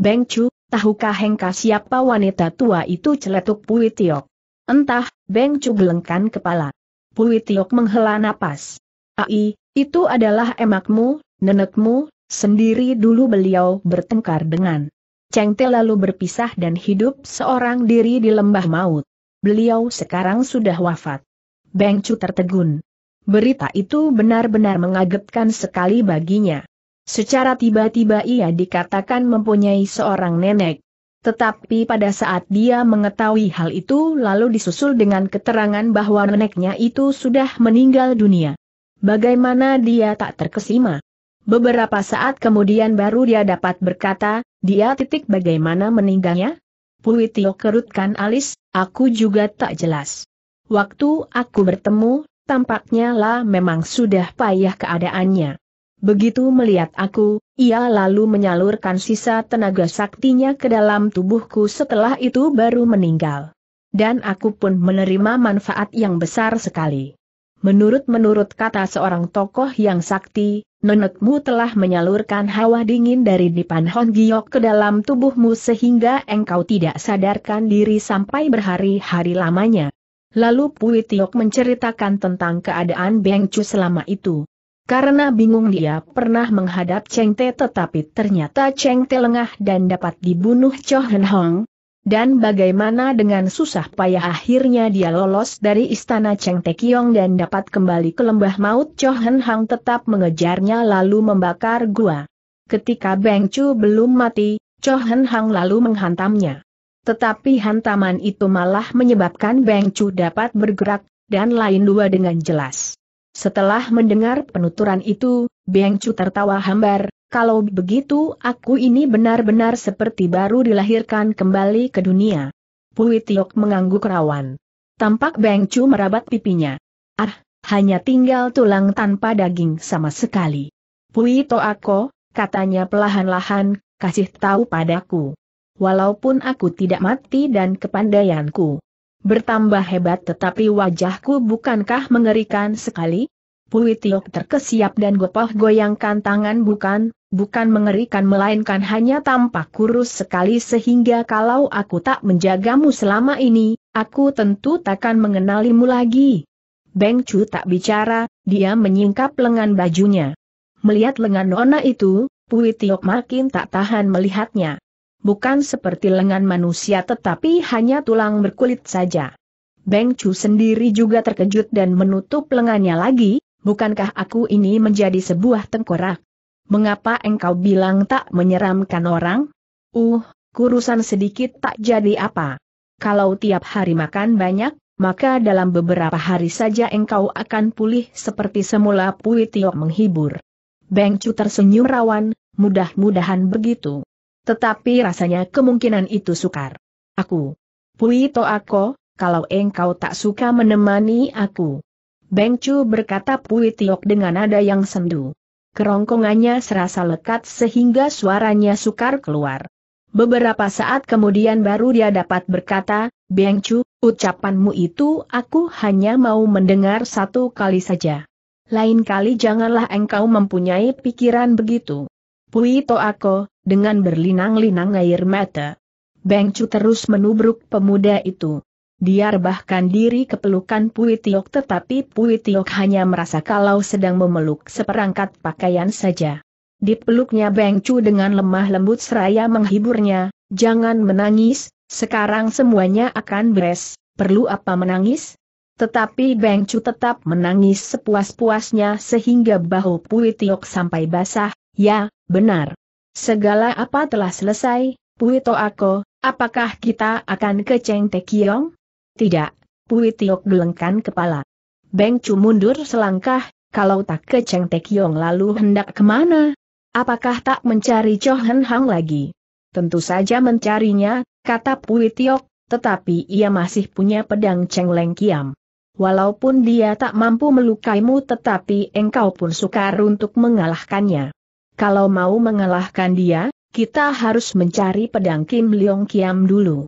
Beng Chu, tahukah Hengka siapa wanita tua itu celetuk Pui Tiok? Entah, Beng Chu gelengkan kepala. Pui Tiok menghela napas. Ai, itu adalah emakmu, nenekmu, sendiri dulu beliau bertengkar dengan Cheng Te lalu berpisah dan hidup seorang diri di lembah maut. Beliau sekarang sudah wafat. Beng Chu tertegun. Berita itu benar-benar mengagetkan sekali baginya. Secara tiba-tiba ia dikatakan mempunyai seorang nenek. Tetapi pada saat dia mengetahui hal itu lalu disusul dengan keterangan bahwa neneknya itu sudah meninggal dunia. Bagaimana dia tak terkesima? Beberapa saat kemudian baru dia dapat berkata, dia titik bagaimana meninggalnya? Pui Tio kerutkan alis, aku juga tak jelas. Waktu aku bertemu, tampaknya lah memang sudah payah keadaannya. Begitu melihat aku, ia lalu menyalurkan sisa tenaga saktinya ke dalam tubuhku setelah itu baru meninggal. Dan aku pun menerima manfaat yang besar sekali. Menurut-menurut kata seorang tokoh yang sakti, nenekmu telah menyalurkan hawa dingin dari Nipan Hon Giok ke dalam tubuhmu sehingga engkau tidak sadarkan diri sampai berhari-hari lamanya. Lalu Pui Tiok menceritakan tentang keadaan Beng Chu selama itu. Karena bingung dia pernah menghadap Cheng Te tetapi ternyata Cheng Te lengah dan dapat dibunuh Cho Hen Hong, dan bagaimana dengan susah payah akhirnya dia lolos dari istana Cheng Tekiong dan dapat kembali ke lembah maut Chohen Hang tetap mengejarnya lalu membakar gua. Ketika Beng Chu belum mati, Chohen Hang lalu menghantamnya. Tetapi hantaman itu malah menyebabkan Beng Chu dapat bergerak, dan lain dua dengan jelas. Setelah mendengar penuturan itu, Beng Chu tertawa hambar, kalau begitu aku ini benar-benar seperti baru dilahirkan kembali ke dunia. Pui Tiok mengangguk rawan. Tampak Beng Chu merabat pipinya. Ah, hanya tinggal tulang tanpa daging sama sekali. Pui Toako, katanya pelahan-lahan, kasih tahu padaku. Walaupun aku tidak mati dan kepandaianku bertambah hebat tetapi wajahku bukankah mengerikan sekali? Pui Tiok terkesiap dan gopoh goyangkan tangan bukan, bukan mengerikan melainkan hanya tampak kurus sekali sehingga kalau aku tak menjagamu selama ini, aku tentu takkan mengenalimu lagi. Beng Chu tak bicara, dia menyingkap lengan bajunya. Melihat lengan Nona itu, Pui Tiok makin tak tahan melihatnya. Bukan seperti lengan manusia tetapi hanya tulang berkulit saja. Beng Chu sendiri juga terkejut dan menutup lengannya lagi, bukankah aku ini menjadi sebuah tengkorak? Mengapa engkau bilang tak menyeramkan orang? Uh, kurusan sedikit tak jadi apa. Kalau tiap hari makan banyak, maka dalam beberapa hari saja engkau akan pulih seperti semula Pui Tio menghibur. Beng Chu tersenyum rawan, mudah-mudahan begitu. Tetapi rasanya kemungkinan itu sukar. Aku. Pui Tio aku, kalau engkau tak suka menemani aku, Beng Chu berkata Pui Tiok dengan nada yang sendu. Kerongkongannya serasa lekat sehingga suaranya sukar keluar. Beberapa saat kemudian baru dia dapat berkata, Beng Chu, ucapanmu itu aku hanya mau mendengar satu kali saja. Lain kali janganlah engkau mempunyai pikiran begitu. Pui Toako, dengan berlinang-linang air mata. Beng Chu terus menubruk pemuda itu. Dia rebahkan diri ke pelukan Pui tetapi Pui hanya merasa kalau sedang memeluk seperangkat pakaian saja. Dipeluknya Beng Chu dengan lemah lembut seraya menghiburnya, jangan menangis, sekarang semuanya akan beres, perlu apa menangis? Tetapi Beng Chu tetap menangis sepuas-puasnya sehingga bahu Pui sampai basah, ya, benar. Segala apa telah selesai, Pui Toako, apakah kita akan ke Cheng Te Kiong? Tidak, Pui Tiok gelengkan kepala. Beng Chu mundur selangkah, kalau tak ke Cheng Tek Yong lalu hendak kemana? Apakah tak mencari Chohen Hang lagi? Tentu saja mencarinya, kata Pui Tiok, tetapi ia masih punya pedang Cheng Leng Kiam. Walaupun dia tak mampu melukaimu tetapi engkau pun sukar untuk mengalahkannya. Kalau mau mengalahkan dia, kita harus mencari pedang Kim Leong Kiam dulu.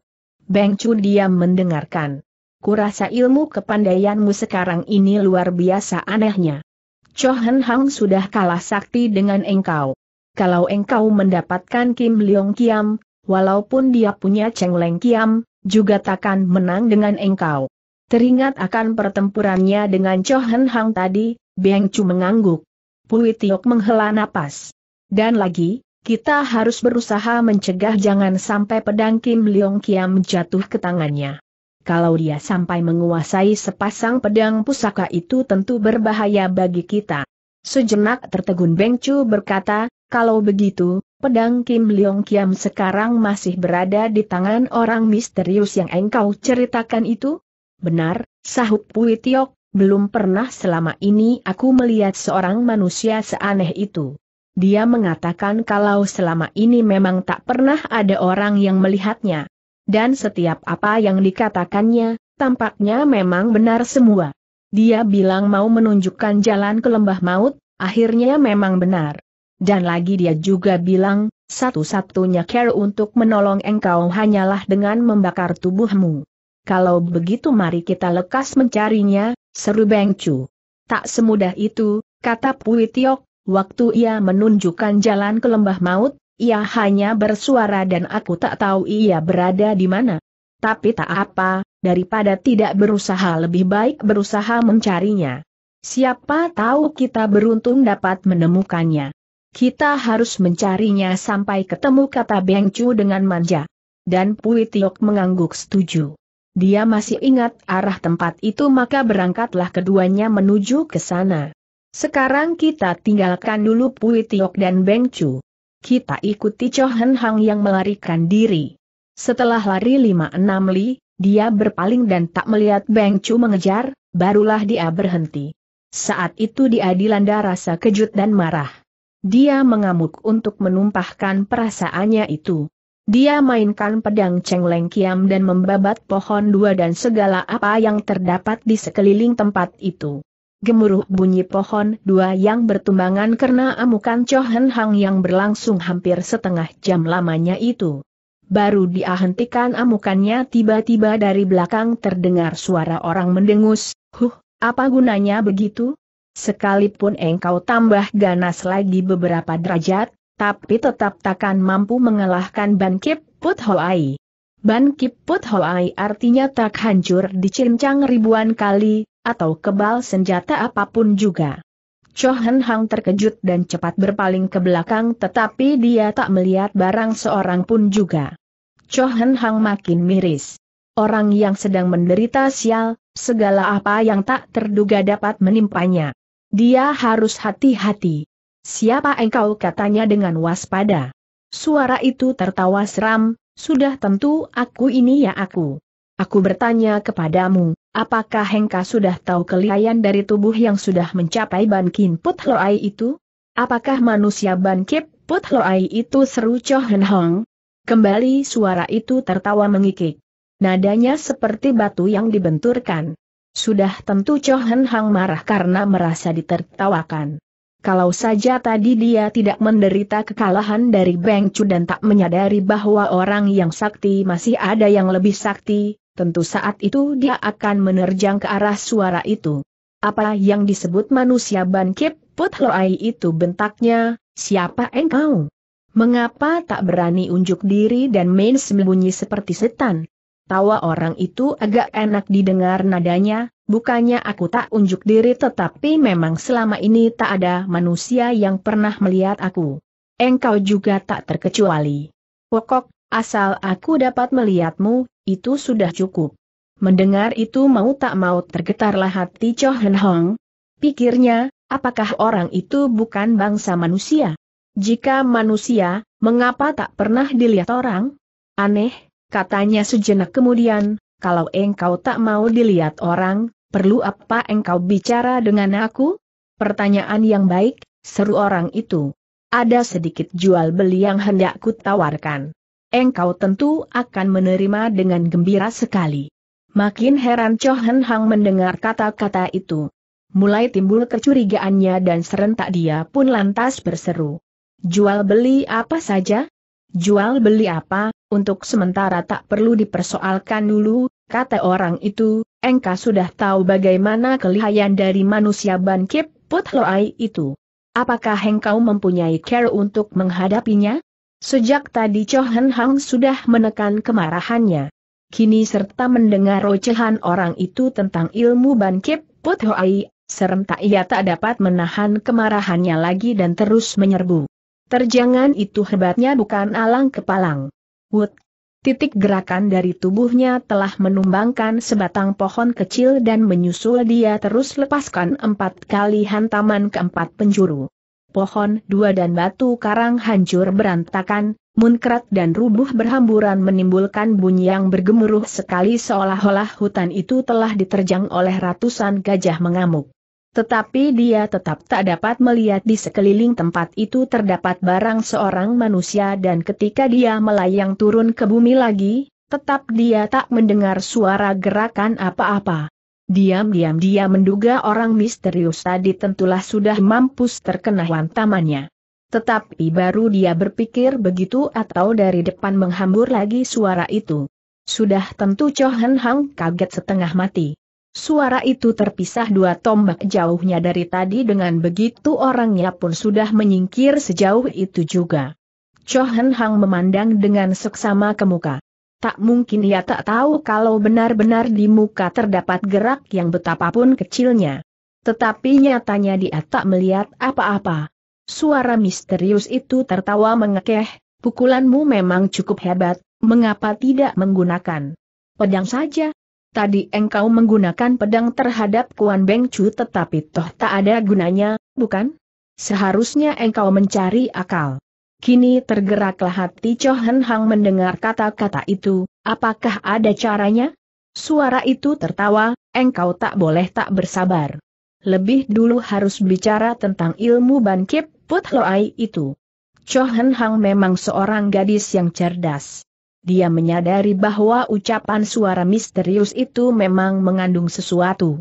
Beng Chu diam mendengarkan. Kurasa ilmu kepandaianmu sekarang ini luar biasa anehnya. Chohan Hang sudah kalah sakti dengan engkau. Kalau engkau mendapatkan Kim Leong Kiam, walaupun dia punya Cheng Leng Kiam, juga takkan menang dengan engkau. Teringat akan pertempurannya dengan Chohan Hang tadi, Beng Chu mengangguk. Pui Tiok menghela napas. Dan lagi, kita harus berusaha mencegah jangan sampai pedang Kim Leong Kiam jatuh ke tangannya. Kalau dia sampai menguasai sepasang pedang pusaka itu tentu berbahaya bagi kita. Sejenak tertegun Beng Chu berkata, kalau begitu, pedang Kim Leong Kiam sekarang masih berada di tangan orang misterius yang engkau ceritakan itu? Benar, sahut Pui Tiok, belum pernah selama ini aku melihat seorang manusia seaneh itu. Dia mengatakan kalau selama ini memang tak pernah ada orang yang melihatnya. Dan setiap apa yang dikatakannya, tampaknya memang benar semua. Dia bilang mau menunjukkan jalan ke lembah maut, akhirnya memang benar. Dan lagi dia juga bilang, satu-satunya care untuk menolong engkau hanyalah dengan membakar tubuhmu. Kalau begitu mari kita lekas mencarinya, seru Beng Chu. Tak semudah itu, kata Pui Tiok, Waktu ia menunjukkan jalan ke lembah maut, ia hanya bersuara dan aku tak tahu ia berada di mana. Tapi tak apa, daripada tidak berusaha lebih baik berusaha mencarinya. Siapa tahu kita beruntung dapat menemukannya. Kita harus mencarinya sampai ketemu kata Beng Chu dengan manja. Dan Pui Tiok mengangguk setuju. Dia masih ingat arah tempat itu maka berangkatlah keduanya menuju ke sana. Sekarang kita tinggalkan dulu Pui Tiok dan Beng Chu. Kita ikuti Cho Hen Hang yang melarikan diri. Setelah lari lima enam li, dia berpaling dan tak melihat Beng Chu mengejar, barulah dia berhenti. Saat itu dia dilanda rasa kejut dan marah. Dia mengamuk untuk menumpahkan perasaannya itu. Dia mainkan pedang cengleng kiam dan membabat pohon dua dan segala apa yang terdapat di sekeliling tempat itu gemuruh bunyi pohon dua yang bertumbangan karena amukan Chohen Hang yang berlangsung hampir setengah jam lamanya itu. Baru dihentikan amukannya tiba-tiba dari belakang terdengar suara orang mendengus, huh, apa gunanya begitu? Sekalipun engkau tambah ganas lagi beberapa derajat, tapi tetap takkan mampu mengalahkan Ban Kip Put Hoai. Ban Kip Put Hoai artinya tak hancur dicincang ribuan kali, atau kebal senjata apapun juga. Cho Hang terkejut dan cepat berpaling ke belakang tetapi dia tak melihat barang seorang pun juga. Cho Hang makin miris. Orang yang sedang menderita sial, segala apa yang tak terduga dapat menimpanya. Dia harus hati-hati. Siapa engkau katanya dengan waspada. Suara itu tertawa seram, sudah tentu aku ini ya aku. Aku bertanya kepadamu, apakah Hengka sudah tahu kelihayan dari tubuh yang sudah mencapai Ban Kin Put Loai itu? Apakah manusia Ban Kip Put Loai itu seru Cho Hen Hong? Kembali suara itu tertawa mengikik. Nadanya seperti batu yang dibenturkan. Sudah tentu Cho Hen Hong marah karena merasa ditertawakan. Kalau saja tadi dia tidak menderita kekalahan dari Beng Chu dan tak menyadari bahwa orang yang sakti masih ada yang lebih sakti, tentu saat itu dia akan menerjang ke arah suara itu. Apa yang disebut manusia bangkit, Put Loai itu bentaknya, siapa engkau? Mengapa tak berani unjuk diri dan main sembunyi seperti setan? Tawa orang itu agak enak didengar nadanya, bukannya aku tak unjuk diri tetapi memang selama ini tak ada manusia yang pernah melihat aku. Engkau juga tak terkecuali. Pokok, Asal aku dapat melihatmu, itu sudah cukup. Mendengar itu mau tak mau tergetarlah hati Cho Hen Hong. Pikirnya, apakah orang itu bukan bangsa manusia? Jika manusia, mengapa tak pernah dilihat orang? Aneh, katanya sejenak kemudian, kalau engkau tak mau dilihat orang, perlu apa engkau bicara dengan aku? Pertanyaan yang baik, seru orang itu. Ada sedikit jual beli yang hendak kutawarkan engkau tentu akan menerima dengan gembira sekali. Makin heran Cho Hen Hang mendengar kata-kata itu. Mulai timbul kecurigaannya dan serentak dia pun lantas berseru. Jual beli apa saja? Jual beli apa, untuk sementara tak perlu dipersoalkan dulu, kata orang itu, engkau sudah tahu bagaimana kelihayan dari manusia Ban Kip Put Loai itu. Apakah engkau mempunyai care untuk menghadapinya? Sejak tadi Cho Hen Hang sudah menekan kemarahannya. Kini serta mendengar ocehan orang itu tentang ilmu Ban Kip Put Hoai, serentak ia tak dapat menahan kemarahannya lagi dan terus menyerbu. Terjangan itu hebatnya bukan alang kepalang. Wut! Titik gerakan dari tubuhnya telah menumbangkan sebatang pohon kecil dan menyusul dia terus lepaskan empat kali hantaman keempat penjuru pohon dua dan batu karang hancur berantakan, munkrat dan rubuh berhamburan menimbulkan bunyi yang bergemuruh sekali seolah-olah hutan itu telah diterjang oleh ratusan gajah mengamuk. Tetapi dia tetap tak dapat melihat di sekeliling tempat itu terdapat barang seorang manusia dan ketika dia melayang turun ke bumi lagi, tetap dia tak mendengar suara gerakan apa-apa. Diam-diam dia menduga orang misterius tadi tentulah sudah mampus terkena hantamannya. Tetapi baru dia berpikir begitu atau dari depan menghambur lagi suara itu. Sudah tentu Cho Hen Hang kaget setengah mati. Suara itu terpisah dua tombak jauhnya dari tadi dengan begitu orangnya pun sudah menyingkir sejauh itu juga. Cho Hen Hang memandang dengan seksama ke muka. Tak mungkin ia tak tahu kalau benar-benar di muka terdapat gerak yang betapapun kecilnya. Tetapi nyatanya dia tak melihat apa-apa. Suara misterius itu tertawa mengekeh, pukulanmu memang cukup hebat, mengapa tidak menggunakan pedang saja? Tadi engkau menggunakan pedang terhadap Kuan Beng Chu tetapi toh tak ada gunanya, bukan? Seharusnya engkau mencari akal. Kini tergeraklah hati Cho Hen Hang mendengar kata-kata itu, apakah ada caranya? Suara itu tertawa, engkau tak boleh tak bersabar. Lebih dulu harus bicara tentang ilmu Bankip Put Loai itu. Cho Hen Hang memang seorang gadis yang cerdas. Dia menyadari bahwa ucapan suara misterius itu memang mengandung sesuatu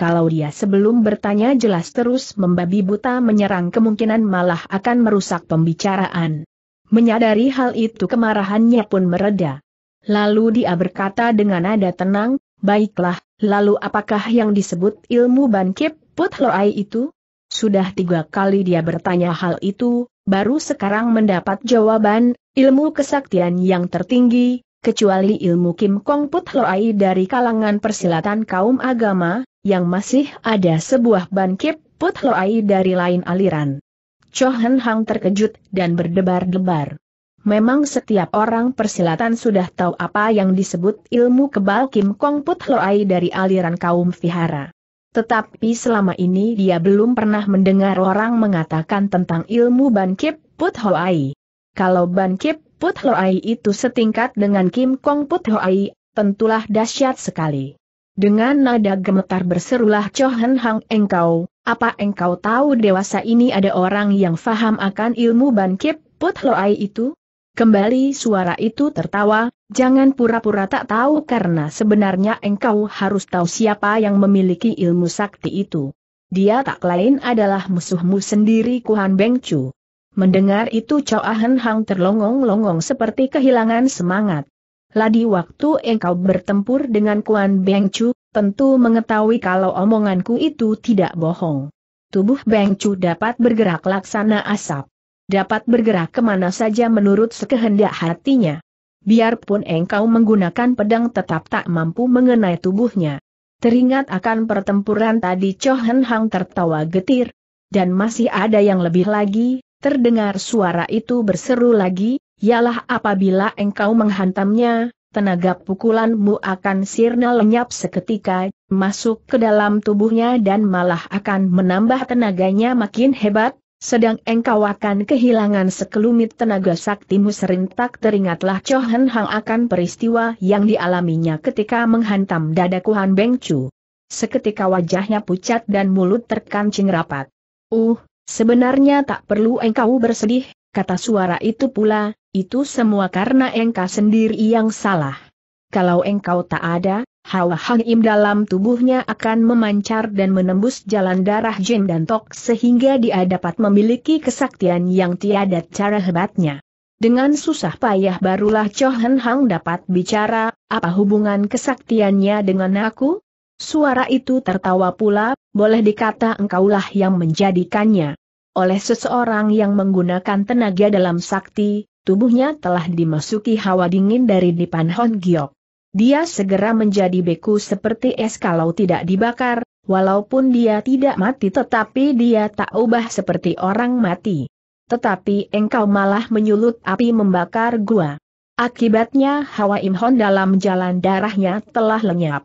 kalau dia sebelum bertanya jelas terus membabi buta menyerang kemungkinan malah akan merusak pembicaraan. Menyadari hal itu kemarahannya pun mereda. Lalu dia berkata dengan nada tenang, baiklah, lalu apakah yang disebut ilmu bangkit put loai itu? Sudah tiga kali dia bertanya hal itu, baru sekarang mendapat jawaban, ilmu kesaktian yang tertinggi, kecuali ilmu Kim Kong Put Loai dari kalangan persilatan kaum agama, yang masih ada sebuah ban kip dari lain aliran. Chohen Hang terkejut dan berdebar-debar. Memang setiap orang persilatan sudah tahu apa yang disebut ilmu kebal Kim Kong Put dari aliran kaum Vihara. Tetapi selama ini dia belum pernah mendengar orang mengatakan tentang ilmu Ban Kip Kalau Ban Kip itu setingkat dengan Kim Kong Put tentulah dahsyat sekali. Dengan nada gemetar berserulah Chohen Hang engkau, apa engkau tahu dewasa ini ada orang yang faham akan ilmu bankip put loai itu? Kembali suara itu tertawa, jangan pura-pura tak tahu karena sebenarnya engkau harus tahu siapa yang memiliki ilmu sakti itu. Dia tak lain adalah musuhmu sendiri Kuhan Beng Chu. Mendengar itu Cho Ahen Hang terlongong-longong seperti kehilangan semangat. Ladi waktu engkau bertempur dengan Kuan Beng Chu, tentu mengetahui kalau omonganku itu tidak bohong. Tubuh Beng Chu dapat bergerak laksana asap. Dapat bergerak kemana saja menurut sekehendak hatinya. Biarpun engkau menggunakan pedang tetap tak mampu mengenai tubuhnya. Teringat akan pertempuran tadi Chohen Hang tertawa getir. Dan masih ada yang lebih lagi, terdengar suara itu berseru lagi, ialah apabila engkau menghantamnya, tenaga pukulanmu akan sirna lenyap seketika, masuk ke dalam tubuhnya dan malah akan menambah tenaganya makin hebat, sedang engkau akan kehilangan sekelumit tenaga saktimu serintak teringatlah Cho Hang akan peristiwa yang dialaminya ketika menghantam dada Kuhan Beng Chu. Seketika wajahnya pucat dan mulut terkancing rapat. Uh, sebenarnya tak perlu engkau bersedih, kata suara itu pula, itu semua karena engkau sendiri yang salah. Kalau engkau tak ada, hawa hangim dalam tubuhnya akan memancar dan menembus jalan darah Jin dan Tok sehingga dia dapat memiliki kesaktian yang tiada cara hebatnya. Dengan susah payah barulah Cho Hen Hang dapat bicara, apa hubungan kesaktiannya dengan aku? Suara itu tertawa pula, boleh dikata engkaulah yang menjadikannya oleh seseorang yang menggunakan tenaga dalam sakti, tubuhnya telah dimasuki hawa dingin dari Dipan Hon Giok. Dia segera menjadi beku seperti es kalau tidak dibakar, walaupun dia tidak mati tetapi dia tak ubah seperti orang mati. Tetapi engkau malah menyulut api membakar gua. Akibatnya Hawa Imhon dalam jalan darahnya telah lenyap.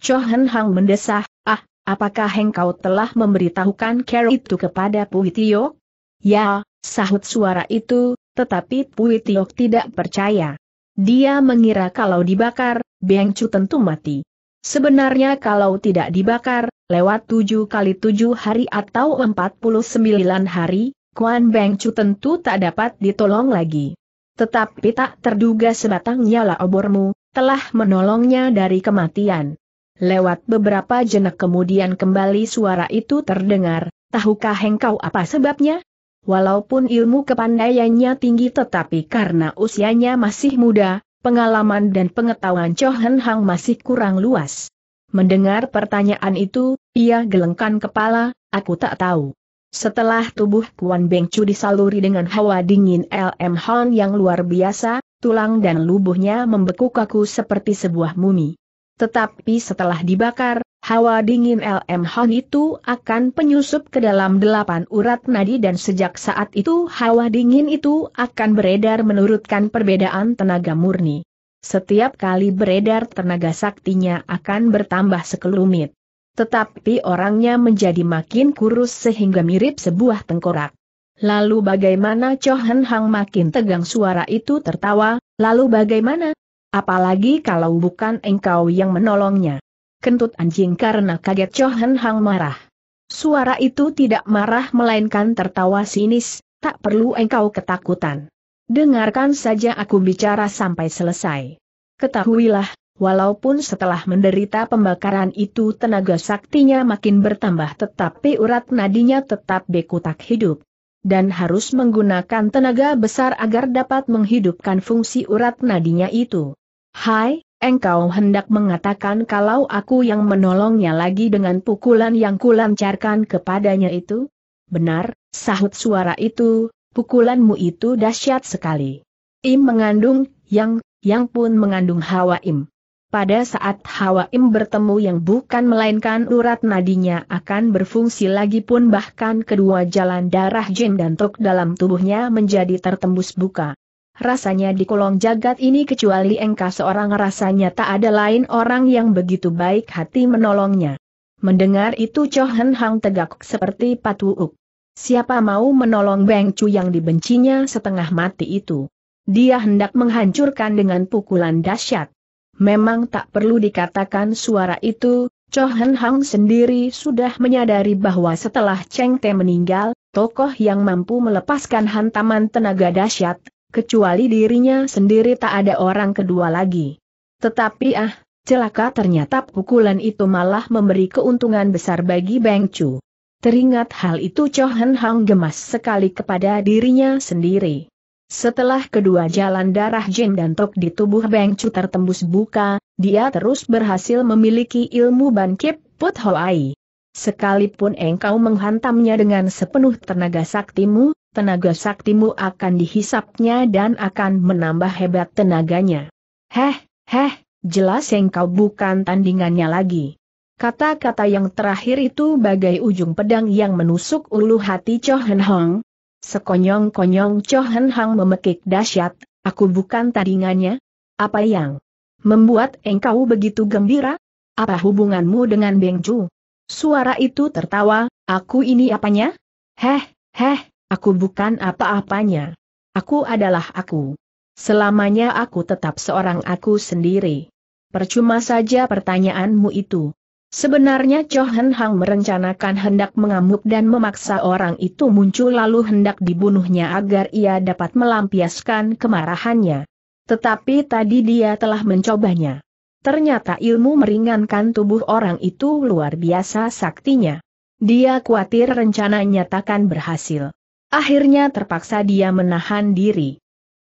Chohan Hang mendesah, ah, apakah engkau telah memberitahukan care itu kepada Puitio? Ya, sahut suara itu, tetapi Puitio tidak percaya. Dia mengira kalau dibakar, Beng Chu tentu mati. Sebenarnya kalau tidak dibakar, lewat tujuh kali tujuh hari atau empat puluh sembilan hari, Kuan Beng Chu tentu tak dapat ditolong lagi. Tetapi tak terduga sebatang nyala obormu, telah menolongnya dari kematian. Lewat beberapa jenak kemudian kembali suara itu terdengar, tahukah engkau apa sebabnya? Walaupun ilmu kepandaiannya tinggi tetapi karena usianya masih muda, pengalaman dan pengetahuan Cho Hang masih kurang luas. Mendengar pertanyaan itu, ia gelengkan kepala, aku tak tahu. Setelah tubuh Kuan Beng Chu disaluri dengan hawa dingin LM Han yang luar biasa, tulang dan lubuhnya membeku kaku seperti sebuah mumi. Tetapi setelah dibakar, hawa dingin LM Han itu akan penyusup ke dalam delapan urat nadi dan sejak saat itu hawa dingin itu akan beredar menurutkan perbedaan tenaga murni. Setiap kali beredar tenaga saktinya akan bertambah sekelumit. Tetapi orangnya menjadi makin kurus sehingga mirip sebuah tengkorak. Lalu bagaimana Chohan Hang makin tegang suara itu tertawa, lalu bagaimana Apalagi kalau bukan engkau yang menolongnya. Kentut anjing karena kaget Chohen Hang marah. Suara itu tidak marah melainkan tertawa sinis, tak perlu engkau ketakutan. Dengarkan saja aku bicara sampai selesai. Ketahuilah, walaupun setelah menderita pembakaran itu tenaga saktinya makin bertambah tetapi urat nadinya tetap beku tak hidup dan harus menggunakan tenaga besar agar dapat menghidupkan fungsi urat nadinya itu. Hai, engkau hendak mengatakan kalau aku yang menolongnya lagi dengan pukulan yang kulancarkan kepadanya itu? Benar, sahut suara itu, pukulanmu itu dahsyat sekali. Im mengandung, yang, yang pun mengandung hawa im. Pada saat hawa im bertemu yang bukan melainkan urat nadinya akan berfungsi lagi pun bahkan kedua jalan darah jin dan truk dalam tubuhnya menjadi tertembus buka rasanya di kolong jagat ini kecuali engkau seorang rasanya tak ada lain orang yang begitu baik hati menolongnya. Mendengar itu Chohan Hang tegak seperti patuuk. Siapa mau menolong Beng Chu yang dibencinya setengah mati itu? Dia hendak menghancurkan dengan pukulan dahsyat. Memang tak perlu dikatakan suara itu, Chohan Hang sendiri sudah menyadari bahwa setelah Cheng Te meninggal, tokoh yang mampu melepaskan hantaman tenaga dahsyat, kecuali dirinya sendiri tak ada orang kedua lagi. Tetapi ah, celaka ternyata pukulan itu malah memberi keuntungan besar bagi Beng Chu. Teringat hal itu Cho Hen Hang gemas sekali kepada dirinya sendiri. Setelah kedua jalan darah Jin dan Tok di tubuh Beng Chu tertembus buka, dia terus berhasil memiliki ilmu Ban Kip Put Hoai. Sekalipun engkau menghantamnya dengan sepenuh tenaga saktimu, tenaga saktimu akan dihisapnya dan akan menambah hebat tenaganya. Heh, heh, jelas engkau bukan tandingannya lagi. Kata-kata yang terakhir itu bagai ujung pedang yang menusuk ulu hati Cho Hen Hong. Sekonyong-konyong Cho Hen Hong memekik dahsyat, aku bukan tandingannya? Apa yang membuat engkau begitu gembira? Apa hubunganmu dengan Beng Chu? Suara itu tertawa, aku ini apanya? Heh, heh, aku bukan apa-apanya. Aku adalah aku. Selamanya aku tetap seorang aku sendiri. Percuma saja pertanyaanmu itu. Sebenarnya Cho Hen Hang merencanakan hendak mengamuk dan memaksa orang itu muncul lalu hendak dibunuhnya agar ia dapat melampiaskan kemarahannya. Tetapi tadi dia telah mencobanya. Ternyata ilmu meringankan tubuh orang itu luar biasa saktinya. Dia khawatir tak takkan berhasil. Akhirnya terpaksa dia menahan diri.